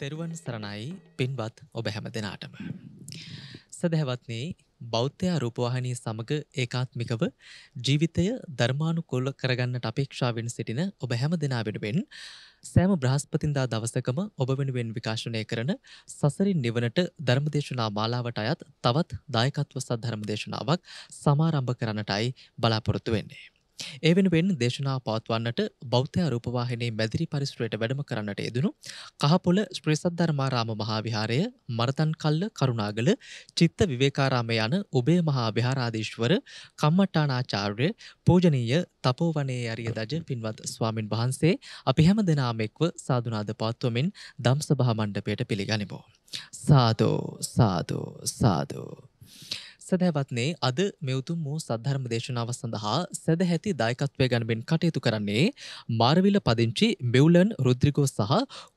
තෙරුවන් සරණයි පින්වත් ඔබ හැම දෙනාටම. සදහැවත්නේ බෞද්ධයා රූපවාහිනී සමග ඒකාත්මිකව ජීවිතය ධර්මානුකූල කරගන්නට අපේක්ෂාවෙන් සිටින ඔබ හැම දෙනා වෙනුවෙන් සෑම බ්‍රහස්පතින්දා දවසකම ඔබ වෙනුවෙන් විකාශනය කරන සසරින් නිවනට ධර්මදේශනා මාලාවට අයත් තවත් දායකත්ව සත් ධර්මදේශනාවක් සමාරම්භ කරන්නටයි බලාපොරොත්තු වෙන්නේ. ඒ වෙනුවෙන් දේශනා පවත්වන්නට බෞද්ධ රූපවාහිනී මැදිරි පරිසරයට වැඩම කරන්නට යෙදුණු කහපොළ ශ්‍රී සද්ධර්මාරාම මහා විහාරය, මරතන්කල්ල කරුණාගල, චිත්ත විවේකාරාමය යන ඔබේ මහා විහාරාධීශවර කම්මට්ටානාචාර්ය පූජනීය තපෝවනයේ අරිය දජ පින්වත් ස්වාමින් වහන්සේ අපි හැම දෙනාම එක්ව සාදුනාද පවත්වමින් ධම්සභා මණ්ඩපයට පිළිගනිමු. සාදු සාදු සාදු සැදැවත්නේ අද මෙවතුම් වූ සද්ධර්ම දේශනාව සඳහා සැදැහැති දායකත්වය ගැනබෙන් කටයුතු කරන්නේ මාරවිල පදිංචි මෙවුලන් රුද්‍රිකෝ සහ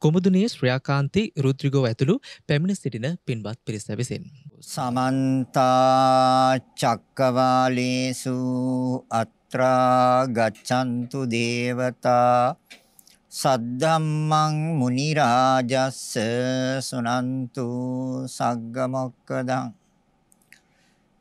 කොමුදුනේ ශ්‍රයාකාන්ති රුද්‍රිකෝ ඇතුළු පැමිණ සිටින පින්වත් පිරිස විසින්. සමන්තා චක්කවාලේසු අත්‍රා ගච්ඡන්තු දේවතා සද්ධම්මං මුනිරාජස්ස සුනන්තු සග්ගමොක්කදං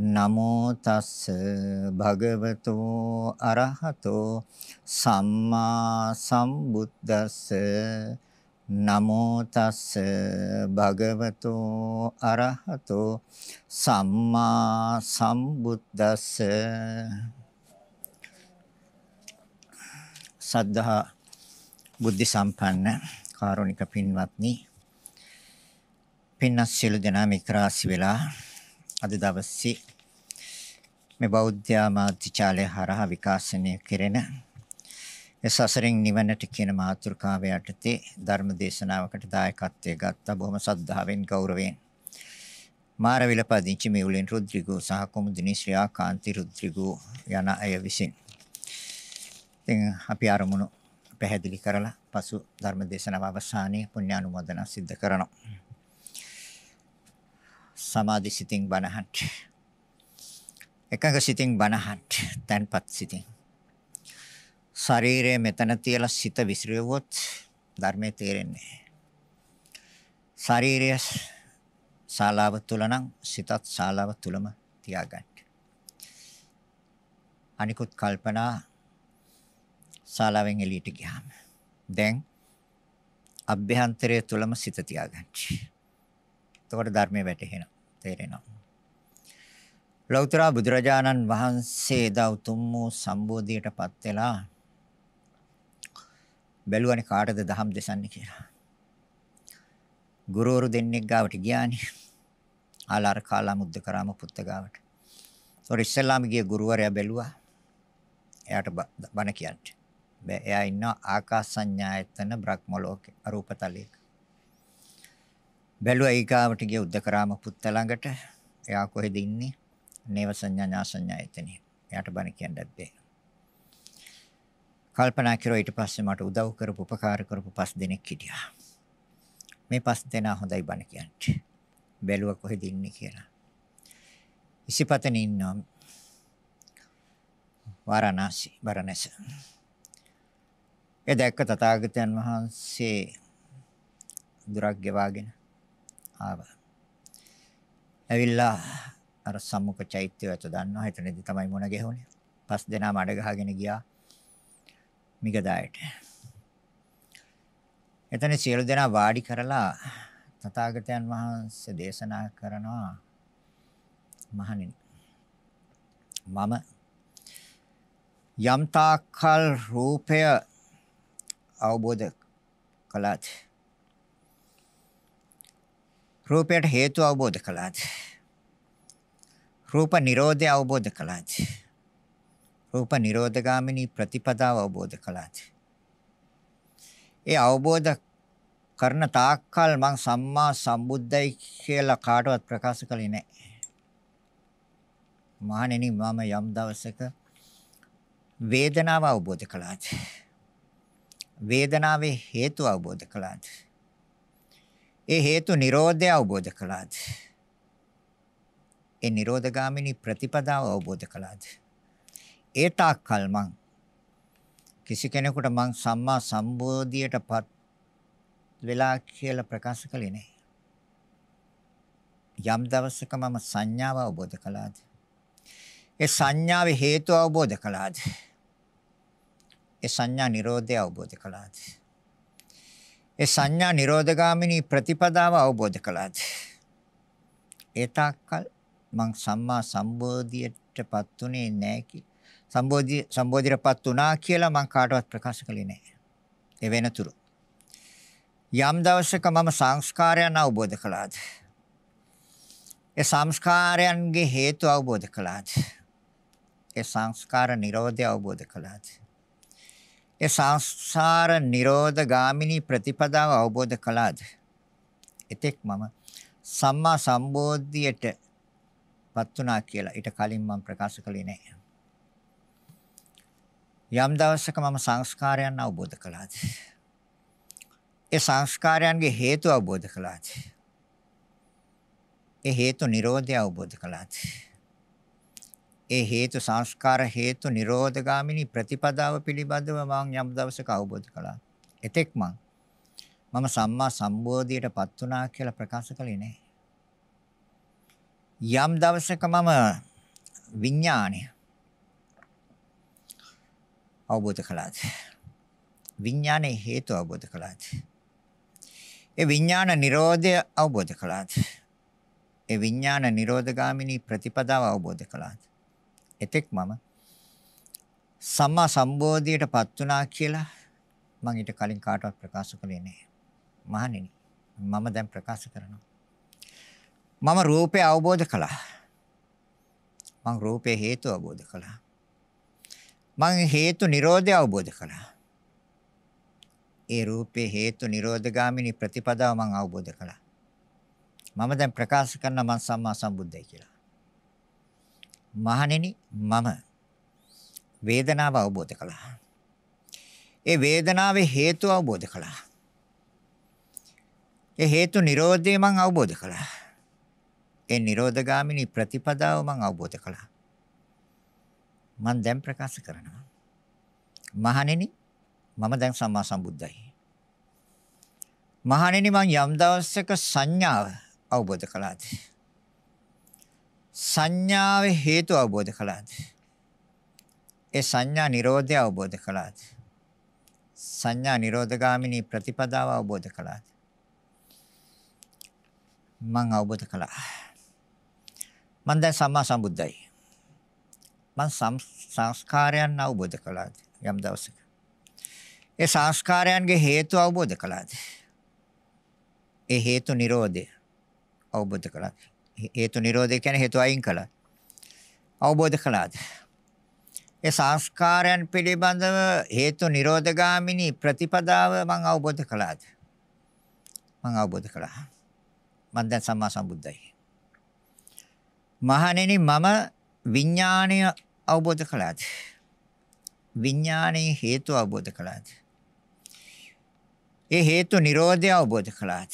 නමෝ තස්ස භගවතු අරහතෝ සම්මා සම්බුද්දස්ස නමෝ තස්ස භගවතු අරහතෝ සම්මා සම්බුද්දස්ස සද්ධා බුද්ධ සම්පන්න කාරුණික පින්වත්නි පින්නස් සියලු දෙනා මිත්‍රාසි වෙලා අද දවසේ මේ බෞද්ධ ආමාත්‍යාලය හරහා විකාශනය කෙරෙන සසරින් නිවනට කියන මාතෘකාව යටතේ ධර්ම දේශනාවකට දායකත්වයේ ගත්ත බොහොම සද්ධාවෙන් ගෞරවයෙන් මාරවිල පදිංචි මෙවුලෙන් රුද්‍රිගෝ සහ කොමුදිනී ශ්‍රියාකාන්ති රුද්‍රිගෝ යන අය විසින් ඉතින් අපි අරමුණු පැහැදිලි කරලා පසු ධර්ම දේශනාව අවසානයේ පුණ්‍යානුමෝදනා සිද්ධ කරනවා සමාධි සිතින් බණහත් එකඟ සිතින් බණහත් තන්පත් සිතින් ශරීරය මෙතන තියලා සිත විසිරුවොත් ධර්මයේ තේරෙන්නේ ශරීරය ශාලාව තුල නම් සිතත් ශාලාව තුලම තියාගන්න අනිකුත් කල්පනා ශාලාවෙන් එළියට ගියාම දැන් අභ්‍යන්තරය තුලම සිත තියාගන්න. එතකොට ධර්මයේ වැටහෙනවා. තේරෙනවා. ලෞතර බුදුරජාණන් වහන්සේ දා උතුම් වූ සම්බෝධියටපත් වෙලා බැලුවනේ කාටද දහම් දෙසන්නේ කියලා. ගුරුවරු දෙන්නෙක් ගාවට ගියානේ. ආලාර කාලා මුද්ද කරාම පුත්ත ගාවට. ඒතොර ඉස්සෙල්ලාම ගිය ගුරුවරයා බැලුවා. එයාට බණ කියන්න. එයා ඉන්නවා ආකාස සංඥායතන බ්‍රහ්ම ලෝකේ අරූපතලයක. බැලුවා ඊගාවට ගිය උද්දකරාම පුත්ත ළඟට. එයා කොහෙද ඉන්නේ? නේව සංඥා ඥාසඤ්ඤා එතනින්. එයාට බණ කියන්නත් බැහැ. කල්පනා කරුවා ඊට පස්සේ මට උදව් කරපු උපකාර කරපු පස් දෙනෙක් හිටියා. මේ පස් දෙනා හොඳයි බණ කියන්නේ. බැලුවා කොහෙද ඉන්නේ කියලා. ඉසිපතන ඉන්නවා. වාරණාසි බරණැස. ඒ දැක්ක තථාගතයන් වහන්සේ දුරක් ගෙවාගෙන ආවා. ඇවිල්ලා අර සම්මුඛ චෛත්‍ය වැට දන්නවා. එතනදී තමයි මොන ගෙහුනේ. පස් දෙනා මඩ ගහගෙන ගියා මිගදායට. එතන සියලු දෙනා වාඩි කරලා තථාගතයන් වහන්සේ දේශනා කරනවා මහණෙනි. මම යම්තාකල් රූපය අවබෝධ කළාත් රූපයට හේතු අවබෝධ කළාද? රූප නිරෝධය අවබෝධ කළාද? රූප නිරෝධගාමිනී ප්‍රතිපදාව අවබෝධ කළාද? ඒ අවබෝධ කරන තාක්කල් මං සම්මා සම්බුද්දයි කියලා කාටවත් ප්‍රකාශ කළේ නැහැ. මහණෙනි මම යම් දවසක වේදනාව අවබෝධ කළාද? වේදනාවේ හේතු අවබෝධ කළාද? ඒ හේතු Nirodha අවබෝධ කළාද? ඒ Nirodhagaamini ප්‍රතිපදාව අවබෝධ කළාද? ඒ තාක්කල් මං කිසි කෙනෙකුට මං සම්මා සම්බෝධියටපත් වෙලා කියලා ප්‍රකාශ කළේ නැහැ. යම් දවසක මම සංඥාව අවබෝධ කළාද? ඒ සංඥාවේ හේතු අවබෝධ කළාද? ඒ සංඥා නිරෝධය අවබෝධ කළාද? ඒ සංඥා නිරෝධගාමිනී ප්‍රතිපදාව අවබෝධ කළාද? ඒ තාක්කල් මං සම්මා සම්බෝධියටපත් උනේ නැහැ කි. සම්බෝධි සම්බෝධියටපත් උනා කියලා මං කාටවත් ප්‍රකාශ කළේ නැහැ. ඒ වෙනතුරු. යම් දවසක මම සංස්කාරයන් අවබෝධ කළාද? ඒ සංස්කාරයන්ගේ හේතු අවබෝධ කළාද? ඒ සංස්කාර නිරෝධය අවබෝධ කළාද? ඒ සංසාර නිරෝධ ගාමිනී ප්‍රතිපදාව අවබෝධ කළාද? එතෙක් මම සම්මා සම්බෝධියට පත් වුණා කියලා ඊට කලින් මම ප්‍රකාශ කළේ නැහැ. යම් දවසක මම සංස්කාරයන් අවබෝධ කළාද? ඒ සංස්කාරයන්ගේ හේතු අවබෝධ කළාද? ඒ හේතු නිරෝධය අවබෝධ කළාද? ඒ හේතු සංස්කාර හේතු නිරෝධගාමිනී ප්‍රතිපදාව පිළිබඳව මම යම් දවසක අවබෝධ කළා. එතෙක් මම මම සම්මා සම්බෝධියටපත් වුණා කියලා ප්‍රකාශ කළේ නැහැ. යම් දවසක මම විඥාණය අවබෝධ කළාද? විඥානයේ හේතු අවබෝධ කළාද? ඒ විඥාන නිරෝධය අවබෝධ කළාද? ඒ විඥාන නිරෝධගාමිනී ප්‍රතිපදාව අවබෝධ කළාද? එතෙක් මම සම්මා සම්බෝධියටපත් වුණා කියලා මම ඊට කලින් කාටවත් ප්‍රකාශ කළේ නැහැ. මහණෙනි මම දැන් ප්‍රකාශ කරනවා. මම රූපය අවබෝධ කළා. මම රූපේ හේතු අවබෝධ කළා. මම හේතු නිරෝධය අවබෝධ කළා. ඒ රූපේ හේතු නිරෝධගාමිනී ප්‍රතිපදාව මම අවබෝධ කළා. මම දැන් ප්‍රකාශ කරන මම සම්මා සම්බුද්ධයි කියලා. මහණෙනි මම වේදනාව අවබෝධ කළා. ඒ වේදනාවේ හේතු අවබෝධ කළා. ඒ හේතු Nirodhe මං අවබෝධ කළා. ඒ Nirodhagaamini ප්‍රතිපදාව මං අවබෝධ කළා. මං දැන් ප්‍රකාශ කරනවා. මහණෙනි මම දැන් සම්මා සම්බුද්ධයි. මහණෙනි මං යම් දවසක සංඥාව අවබෝධ කළාද? සංඥාවේ හේතු අවබෝධ කළාද? ඒ සංඥා නිරෝධය අවබෝධ කළාද? සංඥා නිරෝධගාමිනී ප්‍රතිපදාව අවබෝධ කළාද? මං අවබෝධ කළා. මං දැන් සම්මා සම්බුද්ධයි. මං සංස්කාරයන් අවබෝධ කළාද යම් දවසක? ඒ සංස්කාරයන්ගේ හේතු අවබෝධ කළාද? ඒ හේතු නිරෝධය අවබෝධ කළාද? හේතු නිරෝධය කියන්නේ හේතු අයින් කළා. අවබෝධ කළාද? ඒ සංස්කාරයන් පිළිබඳව හේතු නිරෝධගාමිනී ප්‍රතිපදාව මම අවබෝධ කළාද? මම අවබෝධ කළා. මම දැන් සම්මා සම්බුද්දයි. මහණෙනි මම විඥාණය අවබෝධ කළාද? විඥාණයේ හේතු අවබෝධ කළාද? ඒ හේතු නිරෝධය අවබෝධ කළාද?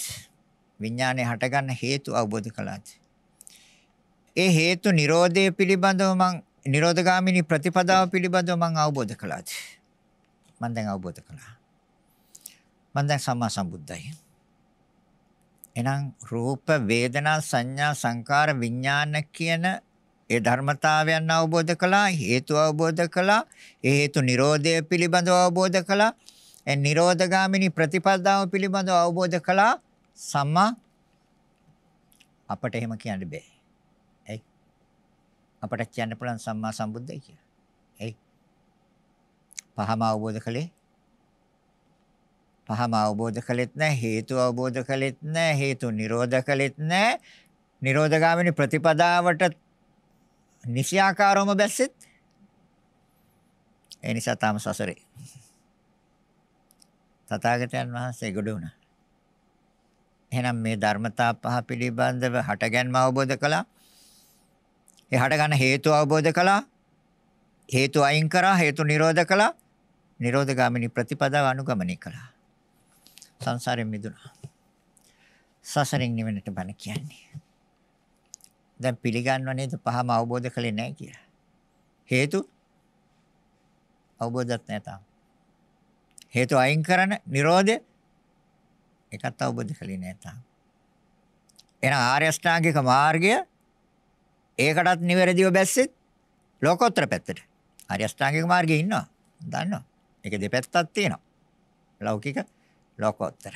විඥාණය හටගන්න හේතු අවබෝධ කළාද? ඒ හේතු Nirodhe පිළිබඳව මම Nirodhagamini ප්‍රතිපදාව පිළිබඳව මම අවබෝධ කළාද? මම දැන් අවබෝධ කළා. මම දැන් සම්මා සම්බුද්ධයි. එහෙනම් රූප වේදනා සංඥා සංකාර විඥාන කියන ඒ ධර්මතාවයන් අවබෝධ කළා හේතු අවබෝධ කළා ඒ හේතු Nirodhe පිළිබඳව අවබෝධ කළා ඒ Nirodhagamini ප්‍රතිපදාව පිළිබඳව අවබෝධ කළා සම්මා අපට එහෙම කියන්න බෑ අපට කියන්න පුළුවන් සම්මා සම්බුද්දයි කියලා. එයි. පහම අවබෝධ කළේ පහම අවබෝධ කළෙත් නැහැ හේතු අවබෝධ කළෙත් නැහැ හේතු නිරෝධ කළෙත් නැහැ නිරෝධගාමිනී ප්‍රතිපදාවට නිසියාකාරවම බැස්සෙත් ඒ නිසා තාම සසරේ තථාගතයන් වහන්සේ ගොඩ වුණා එහෙනම් මේ ධර්මතා පහ පිළිබඳව හටගැන්ම අවබෝධ කළා ඒ හටගන්න හේතු අවබෝධ කළා. හේතු අයින් කරා, හේතු නිරෝධ කළා. නිරෝධගාමිනී ප්‍රතිපදාව අනුගමනය කළා. සංසාරයෙන් මිදුණා. සසරින් නිවෙනට බණ කියන්නේ. දැන් පිළිගන්නව නේද පහම අවබෝධ කළේ නැහැ කියලා. හේතු අවබෝධයක් නැතම්. හේතු අයින් කරන නිරෝධය එකත් අවබෝධ කළේ නැතම්. එන ආර්ය අෂ්ටාංගික මාර්ගය ඒකටත් නිවැරදිව බැස්සෙත් ලෝකෝත්තර පැත්තට. හරි අෂ්ටාංගික මාර්ගයේ ඉන්නවා. දන්නවා. ඒක දෙපැත්තක් තියෙනවා. ලෞකික ලෝකෝත්තර.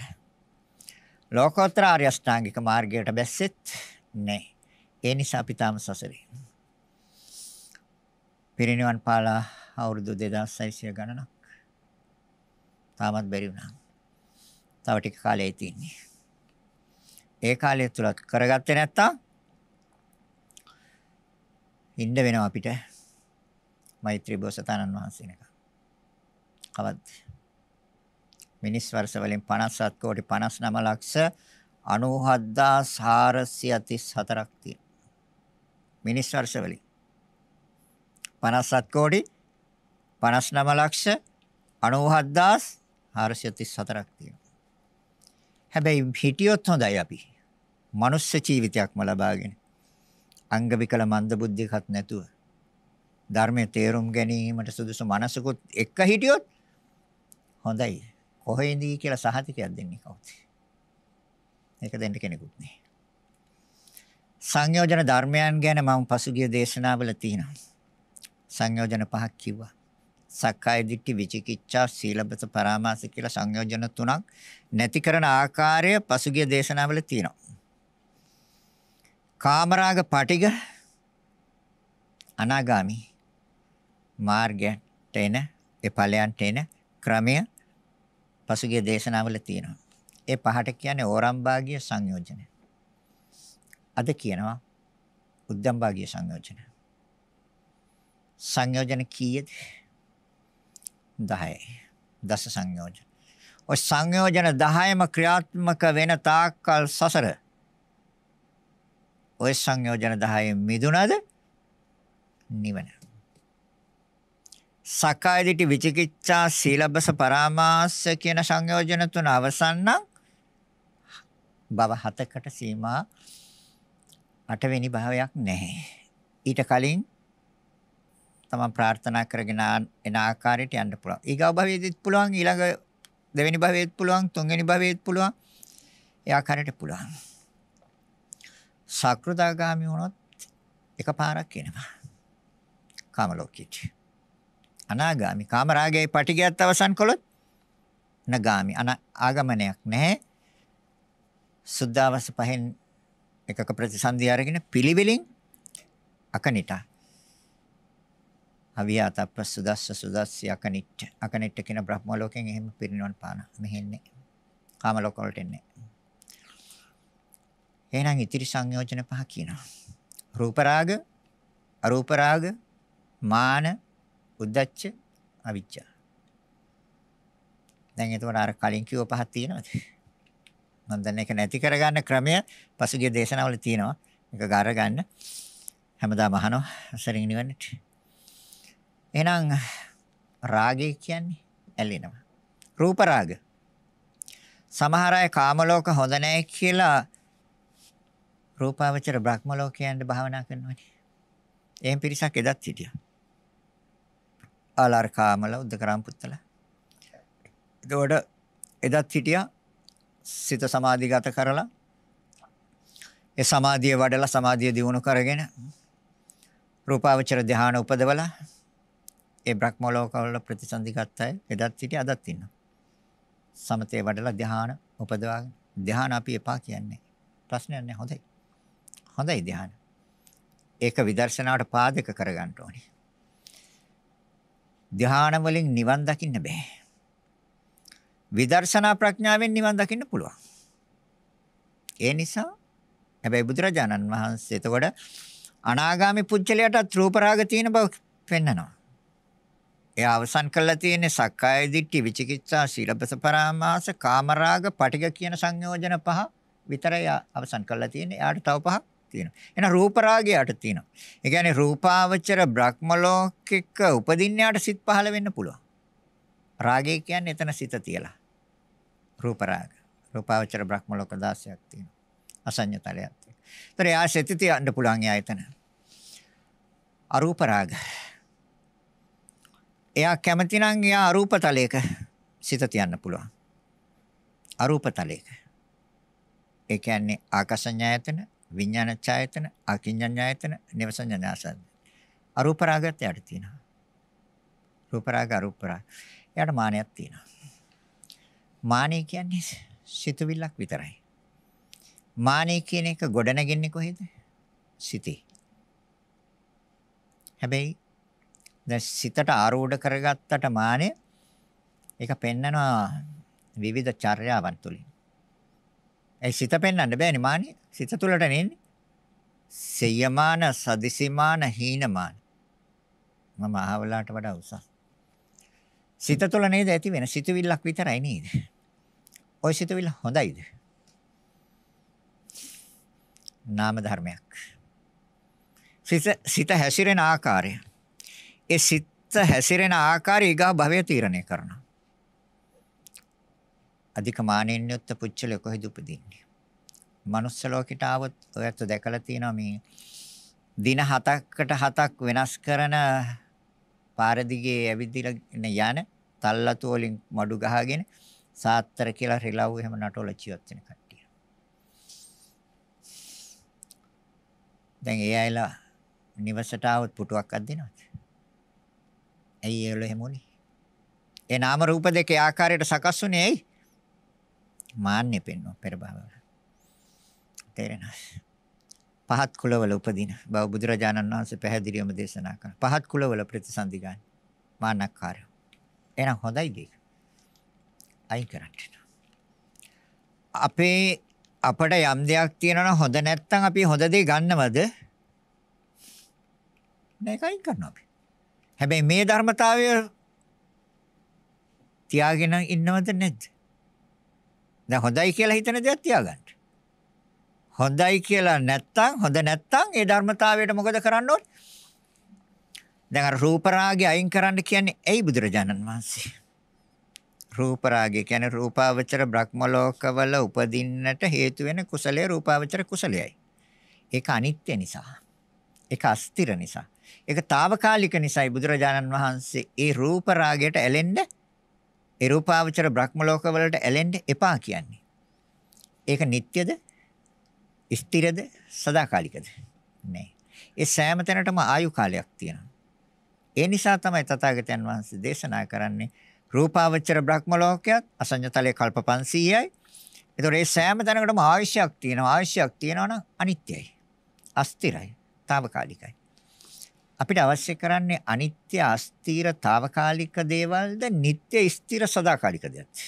ලෝකෝත්තර ආර්ය අෂ්ටාංගික මාර්ගයට බැස්සෙත් නෑ. ඒ නිසා අපි තාම සසරේ. පිරිනිවන් පාලා අවුරුදු 2600 ගණනක්. තාමත් බැරි වුණා. තව ටික කාලයයි තියෙන්නේ. ඒ කාලය තුලත් කරගත්තේ නැත්තම් ඉන්න වෙනවා අපිට. මෛත්‍රී බෝසතාණන් වහන්සේ නේද? කවද්ද? මිනිස් වර්ෂ වලින් 57 කෝටි 59 ලක්ෂ 97434ක් තියෙනවා. මිනිස් වර්ෂ වලින් 57 කෝටි 59 ලක්ෂ 97434ක් තියෙනවා. හැබැයි හිටියොත් හොඳයි අපි. මනුෂ්‍ය ජීවිතයක්ම ලබාගෙන අංග විකල මන්දබුද්ධිකක් නැතුව ධර්මයේ තේරුම් ගැනීමට සුදුසු මනසකුත් එක්ක හිටියොත් හොඳයි. කොහේදී කියලා සහතිකයක් දෙන්නේ කවුද? ඒක දෙන්න කෙනෙකුත් නෑ. සංයෝජන ධර්මයන් ගැන මම පසුගිය දේශනාවල තියෙනවා. සංයෝජන පහක් කිව්වා. සක්කාය දිට්ඨි විචිකිච්ඡා සීලබ්බත පරාමාස කියලා සංයෝජන තුනක් නැති කරන ආකාරය පසුගිය දේශනාවල තියෙනවා. කාමරාග පටිග අනාගාමි මාර්ගයට එන ඒ ඵලයන්ට එන ක්‍රමය පසුගිය දේශනාවල තියෙනවා. ඒ පහට කියන්නේ ඕරම්භාගීය සංයෝජන. අද කියනවා උද්දම්භාගීය සංයෝජන. සංයෝජන කීයද? 10යි. දස සංයෝජන. ඔය සංයෝජන 10ම ක්‍රියාත්මක වෙන තාක්කල් සසර ওই සංයෝජන 10න් මිදුණද නිවන. සක්කාය දිටි විචිකිච්ඡා සීලබ්බස පරාමාස කියන සංයෝජන තුන අවසන් නම් භව හතකට සීමා අටවෙනි භවයක් නැහැ. ඊට කලින් තමන් ප්‍රාර්ථනා කරගෙන එන ආකාරයට යන්න පුළුවන්. ඊගව භවයේදීත් පුළුවන් ඊළඟ දෙවෙනි භවයේත් පුළුවන් තුන්වෙනි භවයේත් පුළුවන්. ඒ ආකාරයට පුළුවන්. සක්‍රදාගාමි වුණොත් එකපාරක් කියනවා. කාම ලෝකෙට. අනාගාමි කාම රාගයේ පටිගයත් අවසන් කළොත් නගාමි අන ආගමනයක් නැහැ. සුද්ධාවස පහෙන් එකක ප්‍රතිසන්දි අරගෙන පිළිවිලින් අකනිට අවියාතප්ප සුදස්ස සුදස්සි අකනිට අකනිට කියන බ්‍රහ්ම ලෝකෙන් එහෙම පිරිනවන් පාන මෙහෙන්නේ කාම ලෝක වලට එන්නේ එහෙනම් ඉතිරි සංයෝජන පහ කියනවා. රූප රාග, අරූප රාග, මාන, උද්දච්ච, අවිජ්ජා. දැන් එතකොට අර කලින් කිව්ව පහක් තියෙනවද? මම දැන් ඒක නැති කරගන්න ක්‍රමය පසුගිය දේශනාවල තියෙනවා. ඒක ගාර ගන්න. හැමදාම අහනවා සරින් නිවන්නට. එහෙනම් රාගය කියන්නේ ඇලෙනවා. රූප රාග. සමහර අය කාම ලෝක හොඳ නැහැ කියලා රූපාවචර බ්‍රහ්ම ලෝකයන්ට භාවනා කරනවානේ. එහෙන් පිරිසක් එදත් හිටියා. ආලාරකාමල උද්දකරම් පුත්තල. එතකොට එදත් හිටියා සිත සමාධිගත කරලා ඒ සමාධිය වඩලා සමාධිය දියුණු කරගෙන රූපාවචර ධානය උපදවලා ඒ බ්‍රහ්ම ලෝකවල ප්‍රතිසන්දිගත අය එදත් සිටි අදත් ඉන්නවා. සමතේ වඩලා ධාන උපදවාගෙන ධාන අපි එපා කියන්නේ. ප්‍රශ්නයක් නෑ හොඳයි. හොඳයි ධ්‍යාන. ඒක විදර්ශනාවට පාදක කරගන්න ඕනේ. ධ්‍යාන වලින් නිවන් දකින්න බෑ. විදර්ශනා ප්‍රඥාවෙන් නිවන් දකින්න පුළුවන්. ඒ නිසා හැබැයි බුදුරජාණන් වහන්සේ එතකොට අනාගාමි පුජ්‍යලයට රූප රාග තියෙන බව පෙන්නනවා. එයා අවසන් කළා තියෙන්නේ සක්කාය දිට්ඨි විචිකිච්ඡා සීලබ්බස පරාමාස කාමරාග පටිඝ කියන සංයෝජන පහ විතරයි අවසන් කළා තියෙන්නේ. එයාට තව පහක් තියෙනවා. එහෙනම් රූප රාගයට තියෙනවා. ඒ කියන්නේ රූපාවචර බ්‍රහ්ම ලෝකෙක උපදින්නට සිත් පහළ වෙන්න පුළුවන්. රාගය කියන්නේ එතන සිත තියලා. රූප රාග. රූපාවචර බ්‍රහ්ම ලෝක 16ක් තියෙනවා. අසඤ්ඤතලයක් තියෙනවා. ඒතර යා සිත තියන්න පුළුවන් යා එතන. අරූප රාග. එයා කැමති නම් එයා අරූප තලයක සිත තියන්න පුළුවන්. අරූප තලයක. ඒ කියන්නේ ආකාශඥායතන, විඥාන ඡායතන, අකිඤ්ඤඤ ඡායතන, නිවසඤ්ඤ ඥාසද්ද. අරූප රාගයත් යට තියෙනවා. රූප රාග අරූප රාග. යට මානයක් තියෙනවා. මානෙ කියන්නේ සිතුවිල්ලක් විතරයි. මානෙ කියන එක ගොඩනගන්නේ කොහේද? සිතේ. හැබැයි දැන් සිතට ආරෝඪ කරගත්තට මානෙ ඒක පෙන්නනවා විවිධ චර්යාවන් තුලින්. ඒ සිත පෙන්වන්න බෑනේ මානිය. සිත තුලට නෙන්නේ. සියමාන, සදිසිමාන, හීනමාන. මම අහවලාට වඩා උසස්. සිත තුල නේද ඇති වෙන සිතවිල්ලක් විතරයි නේද? ওই සිතවිල්ල හොඳයිද? නාම ධර්මයක්. සිත සිත හැසිරෙන ආකාරය. ඒ සිත හැසිරෙන ආකාරය ඊගා භවය තීරණය කරනවා. අධික මානෙන් යුක්ත පුච්චල කොහෙද උපදින්නේ? manuss ලෝකයට ආවොත් ඔයත් දැකලා තියෙනවා මේ දින 7කට 7ක් වෙනස් කරන පාර දිගේ ඇවිදලා යන තල්ලතු වලින් මඩු ගහගෙන සාත්‍තර කියලා රිලව් එහෙම නටවල ජීවත් වෙන කට්ටිය. දැන් ඒ අයලා නිවසට ආවොත් පුටුවක් අදිනවද? ඇයි ඒවල එහෙම උනේ? ඒ නාම රූප දෙකේ ආකාරයට සකස් වුනේ ඇයි? මාන්නය පෙන්වන පෙර භවවල. තේරෙනවද? පහත් කුලවල උපදින බව බුදුරජාණන් වහන්සේ පැහැදිලිවම දේශනා කරා. පහත් කුලවල ප්‍රතිසන්දි ගන්න. මාන්නකාරය. එහෙනම් හොඳයි දෙක. අයින් කරන්න. අපේ අපට යම් දෙයක් තියෙනවා හොඳ නැත්නම් අපි හොඳ දේ ගන්නවද? නැකයි කරනවා අපි. හැබැයි මේ ධර්මතාවය තියාගෙන ඉන්නවද නැද්ද? දැන් හොඳයි කියලා හිතන දේක් තියාගන්න. හොඳයි කියලා නැත්තම් හොඳ නැත්තම් ඒ ධර්මතාවයට මොකද කරන්න ඕනේ? දැන් අර රූප රාගය අයින් කරන්න කියන්නේ ඇයි බුදුරජාණන් වහන්සේ? රූප රාගය කියන්නේ රූපාවචර බ්‍රහ්මලෝකවල උපදින්නට හේතු වෙන කුසලයේ රූපාවචර කුසලයයි. ඒක අනිත්‍ය නිසා. ඒක අස්තිර නිසා. ඒක తాවකාලික නිසායි බුදුරජාණන් වහන්සේ ඒ රූප රාගයට ඇලෙන්නේ ඒ රූපාවචර බ්‍රහ්ම ලෝකවලට ඇලෙන්න එපා කියන්නේ. ඒක නিত্যද? ස්ථිරද? සදාකාලිකද? නෑ. ඒ සෑම තැනටම ආයු කාලයක් තියෙනවා. ඒ නිසා තමයි තථාගතයන් වහන්සේ දේශනා කරන්නේ රූපාවචර බ්‍රහ්ම ලෝකයක් අසඤ්ඤතලයේ කල්ප 500යි. ඒතකොට ඒ සෑම තැනකටම ආයශයක් තියෙනවා. ආයශයක් තියෙනවා නම් අනිත්‍යයි. අස්තිරයි. తాවකාලිකයි. අපිට අවශ්‍ය කරන්නේ අනිත්‍ය, අස්ථීර, తాවකාලික දේවල්ද, නিত্য, ස්ථිර, සදාකාලික දේවල්ද?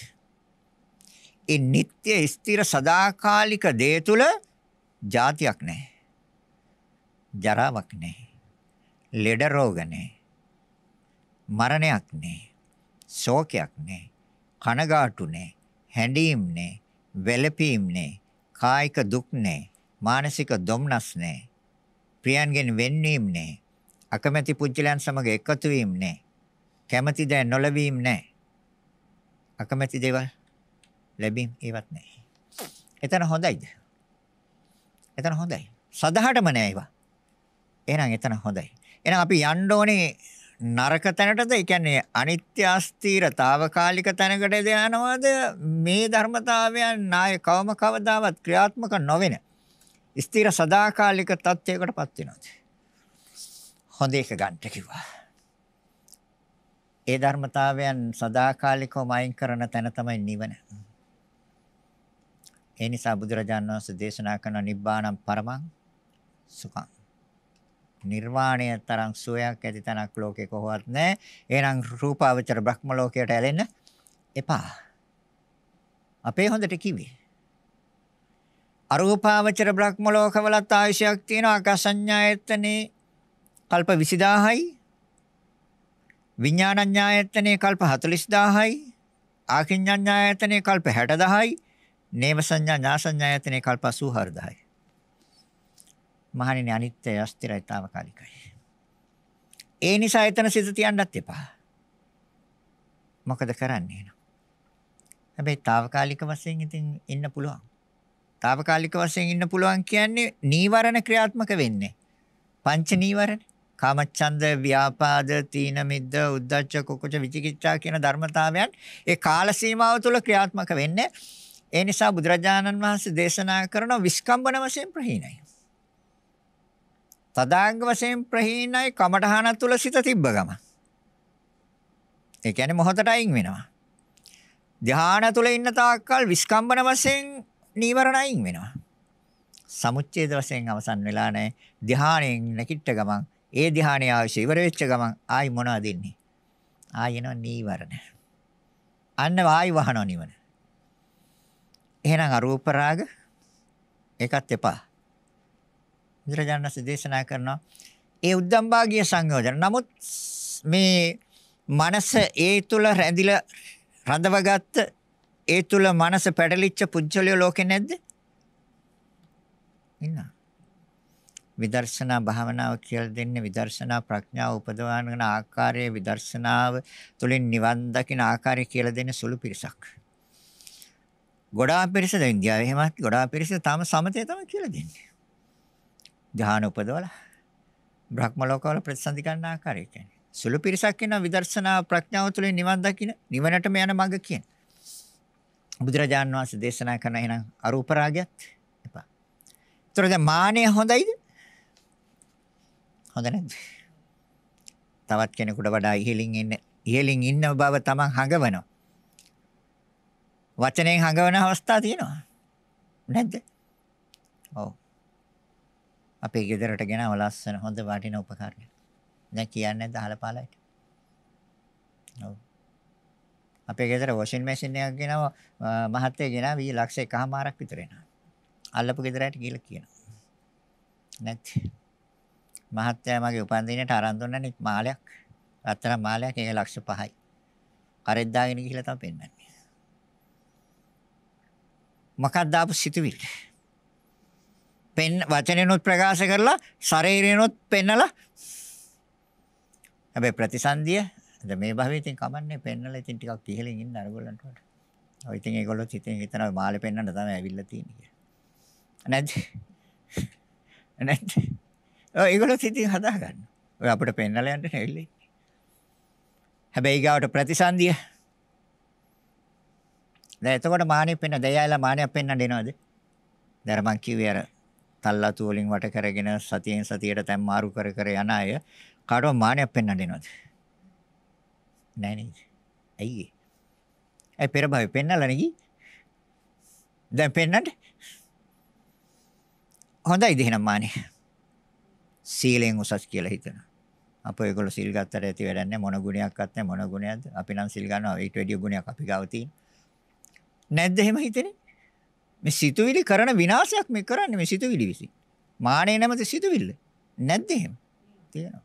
ඒ නিত্য, ස්ථිර, සදාකාලික දේ තුල જાතියක් නැහැ. ජරාවක් නැහැ. ලෙඩ රෝග නැහැ. මරණයක් නැහැ. ශෝකයක් නැහැ. කනගාටු නැහැ. හැඬීම් නැහැ. වැළපීම් නැහැ. කායික දුක් නැහැ. මානසික දුම්නස් නැහැ. ප්‍රියන්ගෙන් වෙන්වීම නැහැ. අකමැති පුජ්‍යලයන් සමග එකතු වීම නෑ. කැමැති දෑ නොලැබීම නෑ. අකමැති දේවල් ලැබීම ඒවත් නෑ. එතන හොඳයිද? එතන හොඳයි. සදහටම නෑ ඒවා. එහෙනම් එතන හොඳයි. එහෙනම් අපි යන්න ඕනේ නරක තැනටද? ඒ කියන්නේ අනිත්‍ය අස්ථීරතාවකාලික තැනකටද යනවද? මේ ධර්මතාවයන් නාය කවම කවදාවත් ක්‍රියාත්මක නොවන ස්ථීර සදාකාලික තත්යකටපත් වෙනවද? හොඳ එක ගන්න කිව්වා. ඒ ධර්මතාවයන් සදාකාලිකව මයින් කරන තැන තමයි නිවන. ඒ නිසා බුදුරජාණන් වහන්සේ දේශනා කරන නිබ්බාණං පරමං සුඛං. නිර්වාණය තරම් සුවයක් ඇති තැනක් ලෝකේ කොහොවත් නැහැ. එහෙනම් රූපාවචර බ්‍රහ්ම ලෝකයට ඇලෙන්න එපා. අපේ හොඳට කිවි. අරූපාවචර බ්‍රහ්ම ලෝකවලත් ආයශයක් තියෙනවා. අකසඤ්ඤායතනේ කල්ප 20000යි විඥානඥායතනේ කල්ප 40000යි ආකින්ඥායතනේ කල්ප 60000යි නේම සංඥා ඥාසඤ්ඤායතනේ කල්ප 84000යි මහණෙනි අනිත්‍ය අස්තිරයිතාවකාලිකයි ඒ නිසා එතන සිත තියන්නත් එපා මොකද කරන්නේ නෝ හැබැයි తాවකාලික වශයෙන් ඉතින් ඉන්න පුළුවන් తాවකාලික වශයෙන් ඉන්න පුළුවන් කියන්නේ නීවරණ ක්‍රියාත්මක වෙන්නේ පංච නීවරණ කාමච්ඡන්ද ව්‍යාපාද තීන මිද්ද උද්ධච්ච කුකුච විචිකිච්ඡා කියන ධර්මතාවයන් ඒ කාල සීමාව තුළ ක්‍රියාත්මක වෙන්නේ ඒ නිසා බුදුරජාණන් වහන්සේ දේශනා කරන විස්කම්බන වශයෙන් ප්‍රහීනයි තදාංග වශයෙන් ප්‍රහීනයි කමඨහන තුළ සිත තිබ්බ ගම ඒ කියන්නේ මොහොතට අයින් වෙනවා ධාන තුළ ඉන්න තාක්කල් විස්කම්බන වශයෙන් නීවරණ අයින් වෙනවා සමුච්ඡේද වශයෙන් අවසන් වෙලා නැහැ ධානයෙන් නැකිට ගමන් ඒ ධ්‍යානය අවශ්‍ය ඉවර වෙච්ච ගමන් ආයි මොනවද ඉන්නේ? ආයි එනවා නීවරණ. අන්න ආයි වහනවා නිවන. එහෙනම් අරූප රාග ඒකත් එපා. බුදුරජාණන්ස දේශනා කරනවා ඒ උද්දම් භාගීය සංයෝජන. නමුත් මේ මනස ඒ තුල රැඳිලා රඳවගත්ත ඒ තුල මනස පැටලිච්ච පුජ්‍යලිය ලෝකේ නැද්ද? ඉන්නවා. විදර්ශනා භාවනාව කියලා දෙන්නේ විදර්ශනා ප්‍රඥාව උපදවන ආකාරයේ විදර්ශනාව තුළින් නිවන් දකින ආකාරය කියලා දෙන සුළු පිරිසක්. ගොඩාක් පිරිස ඉන්දියාවේ එහෙමත් ගොඩාක් පිරිස තාම සමතේ තමයි කියලා දෙන්නේ. ධ්‍යාන උපදවලා බ්‍රහ්ම ලෝකවල ප්‍රතිසන්දි ගන්න ආකාරය කියන්නේ. සුළු පිරිසක් ඉන්න විදර්ශනා ප්‍රඥාව තුළින් නිවන් දකින නිවනටම යන මඟ කියන. බුදුරජාන් වහන්සේ දේශනා කරන එහෙනම් අරූප රාගයත් එපා. ඒතර දැන් මානෙ හොඳයිද? හොඳ නැද්ද? තවත් කෙනෙකුට වඩා ඉහළින් ඉන්න ඉහළින් ඉන්න බව තමන් හඟවනවා. වචනයෙන් හඟවන අවස්ථා තියෙනවා. නැද්ද? ඔව්. අපේ ගෙදරට ගෙනව ලස්සන හොඳ වටින උපකරණ. දැන් කියන්නේ දහල පාලයිට. ඔව්. අපේ ගෙදර වොෂින් මැෂින් එකක් ගෙනව මහත්තයා ගෙනව 20 ලක්ෂ එකමාරක් විතර එනවා. අල්ලපු ගෙදරට ගිහලා කියනවා. නැත්නම් මහත්තයා මගේ උපන්දිනේට අරන් දුන්නනේ මාලයක්. අතර මාලයක් ඒක ලක්ෂ 5යි. කරෙද්දාගෙන ගිහිල්ලා තමයි පෙන්නන්නේ. මොකක්ද ආපු සිතුවිල්ල? පෙන් වචනෙනොත් ප්‍රකාශ කරලා ශරීරෙනොත් පෙන්නලා හැබැයි ප්‍රතිසන්දිය දැන් මේ භවයේ ඉතින් කමන්නේ පෙන්නලා ඉතින් ටිකක් ඉහළින් ඉන්න අරගොල්ලන්ට වඩා. ඔය ඉතින් ඒගොල්ලොත් ඉතින් හිතන ඔය මාළේ පෙන්නන්න තමයි ඇවිල්ලා තියෙන්නේ කියලා. නැද්ද? නැද්ද? ඔය ඒගොල්ලෝ සිතින් හදාගන්න. ඔය අපිට පෙන්නලා යන්න නෙල්ලේ. හැබැයි ගාවට ප්‍රතිසන්දිය. දැන් එතකොට මානෙ පෙන්න දෙයයිලා මානෙක් පෙන්නන්න එනවද? දැන් මං කිව්වේ අර තල්ලාතු වලින් වට කරගෙන සතියෙන් සතියට තැන් මාරු කර කර යන අය කාටවත් මානයක් පෙන්වන්න දෙනවද? නෑ නේද? ඇයි ඒ? ඒ පෙර භවය පෙන්නලා නෙකි? දැන් පෙන්නන්න? හොඳයි දෙහෙනම් මානේ. සීලෙන් උසස් කියලා හිතනවා. අප ඒගොල්ලෝ සිල් ගත්තට ඇති වැඩක් නැහැ මොන ගුණයක්වත් නැහැ මොන ගුණයක්ද? අපි නම් සිල් ගන්නවා ඊට වැඩිය ගුණයක් අපි ගාව තියෙන. නැද්ද එහෙම හිතෙන්නේ? මේ සිතුවිලි කරන විනාශයක් මේ කරන්නේ මේ සිතුවිලි විසින්. මානෙ නැමැති සිතුවිල්ල. නැද්ද එහෙම? තියෙනවා.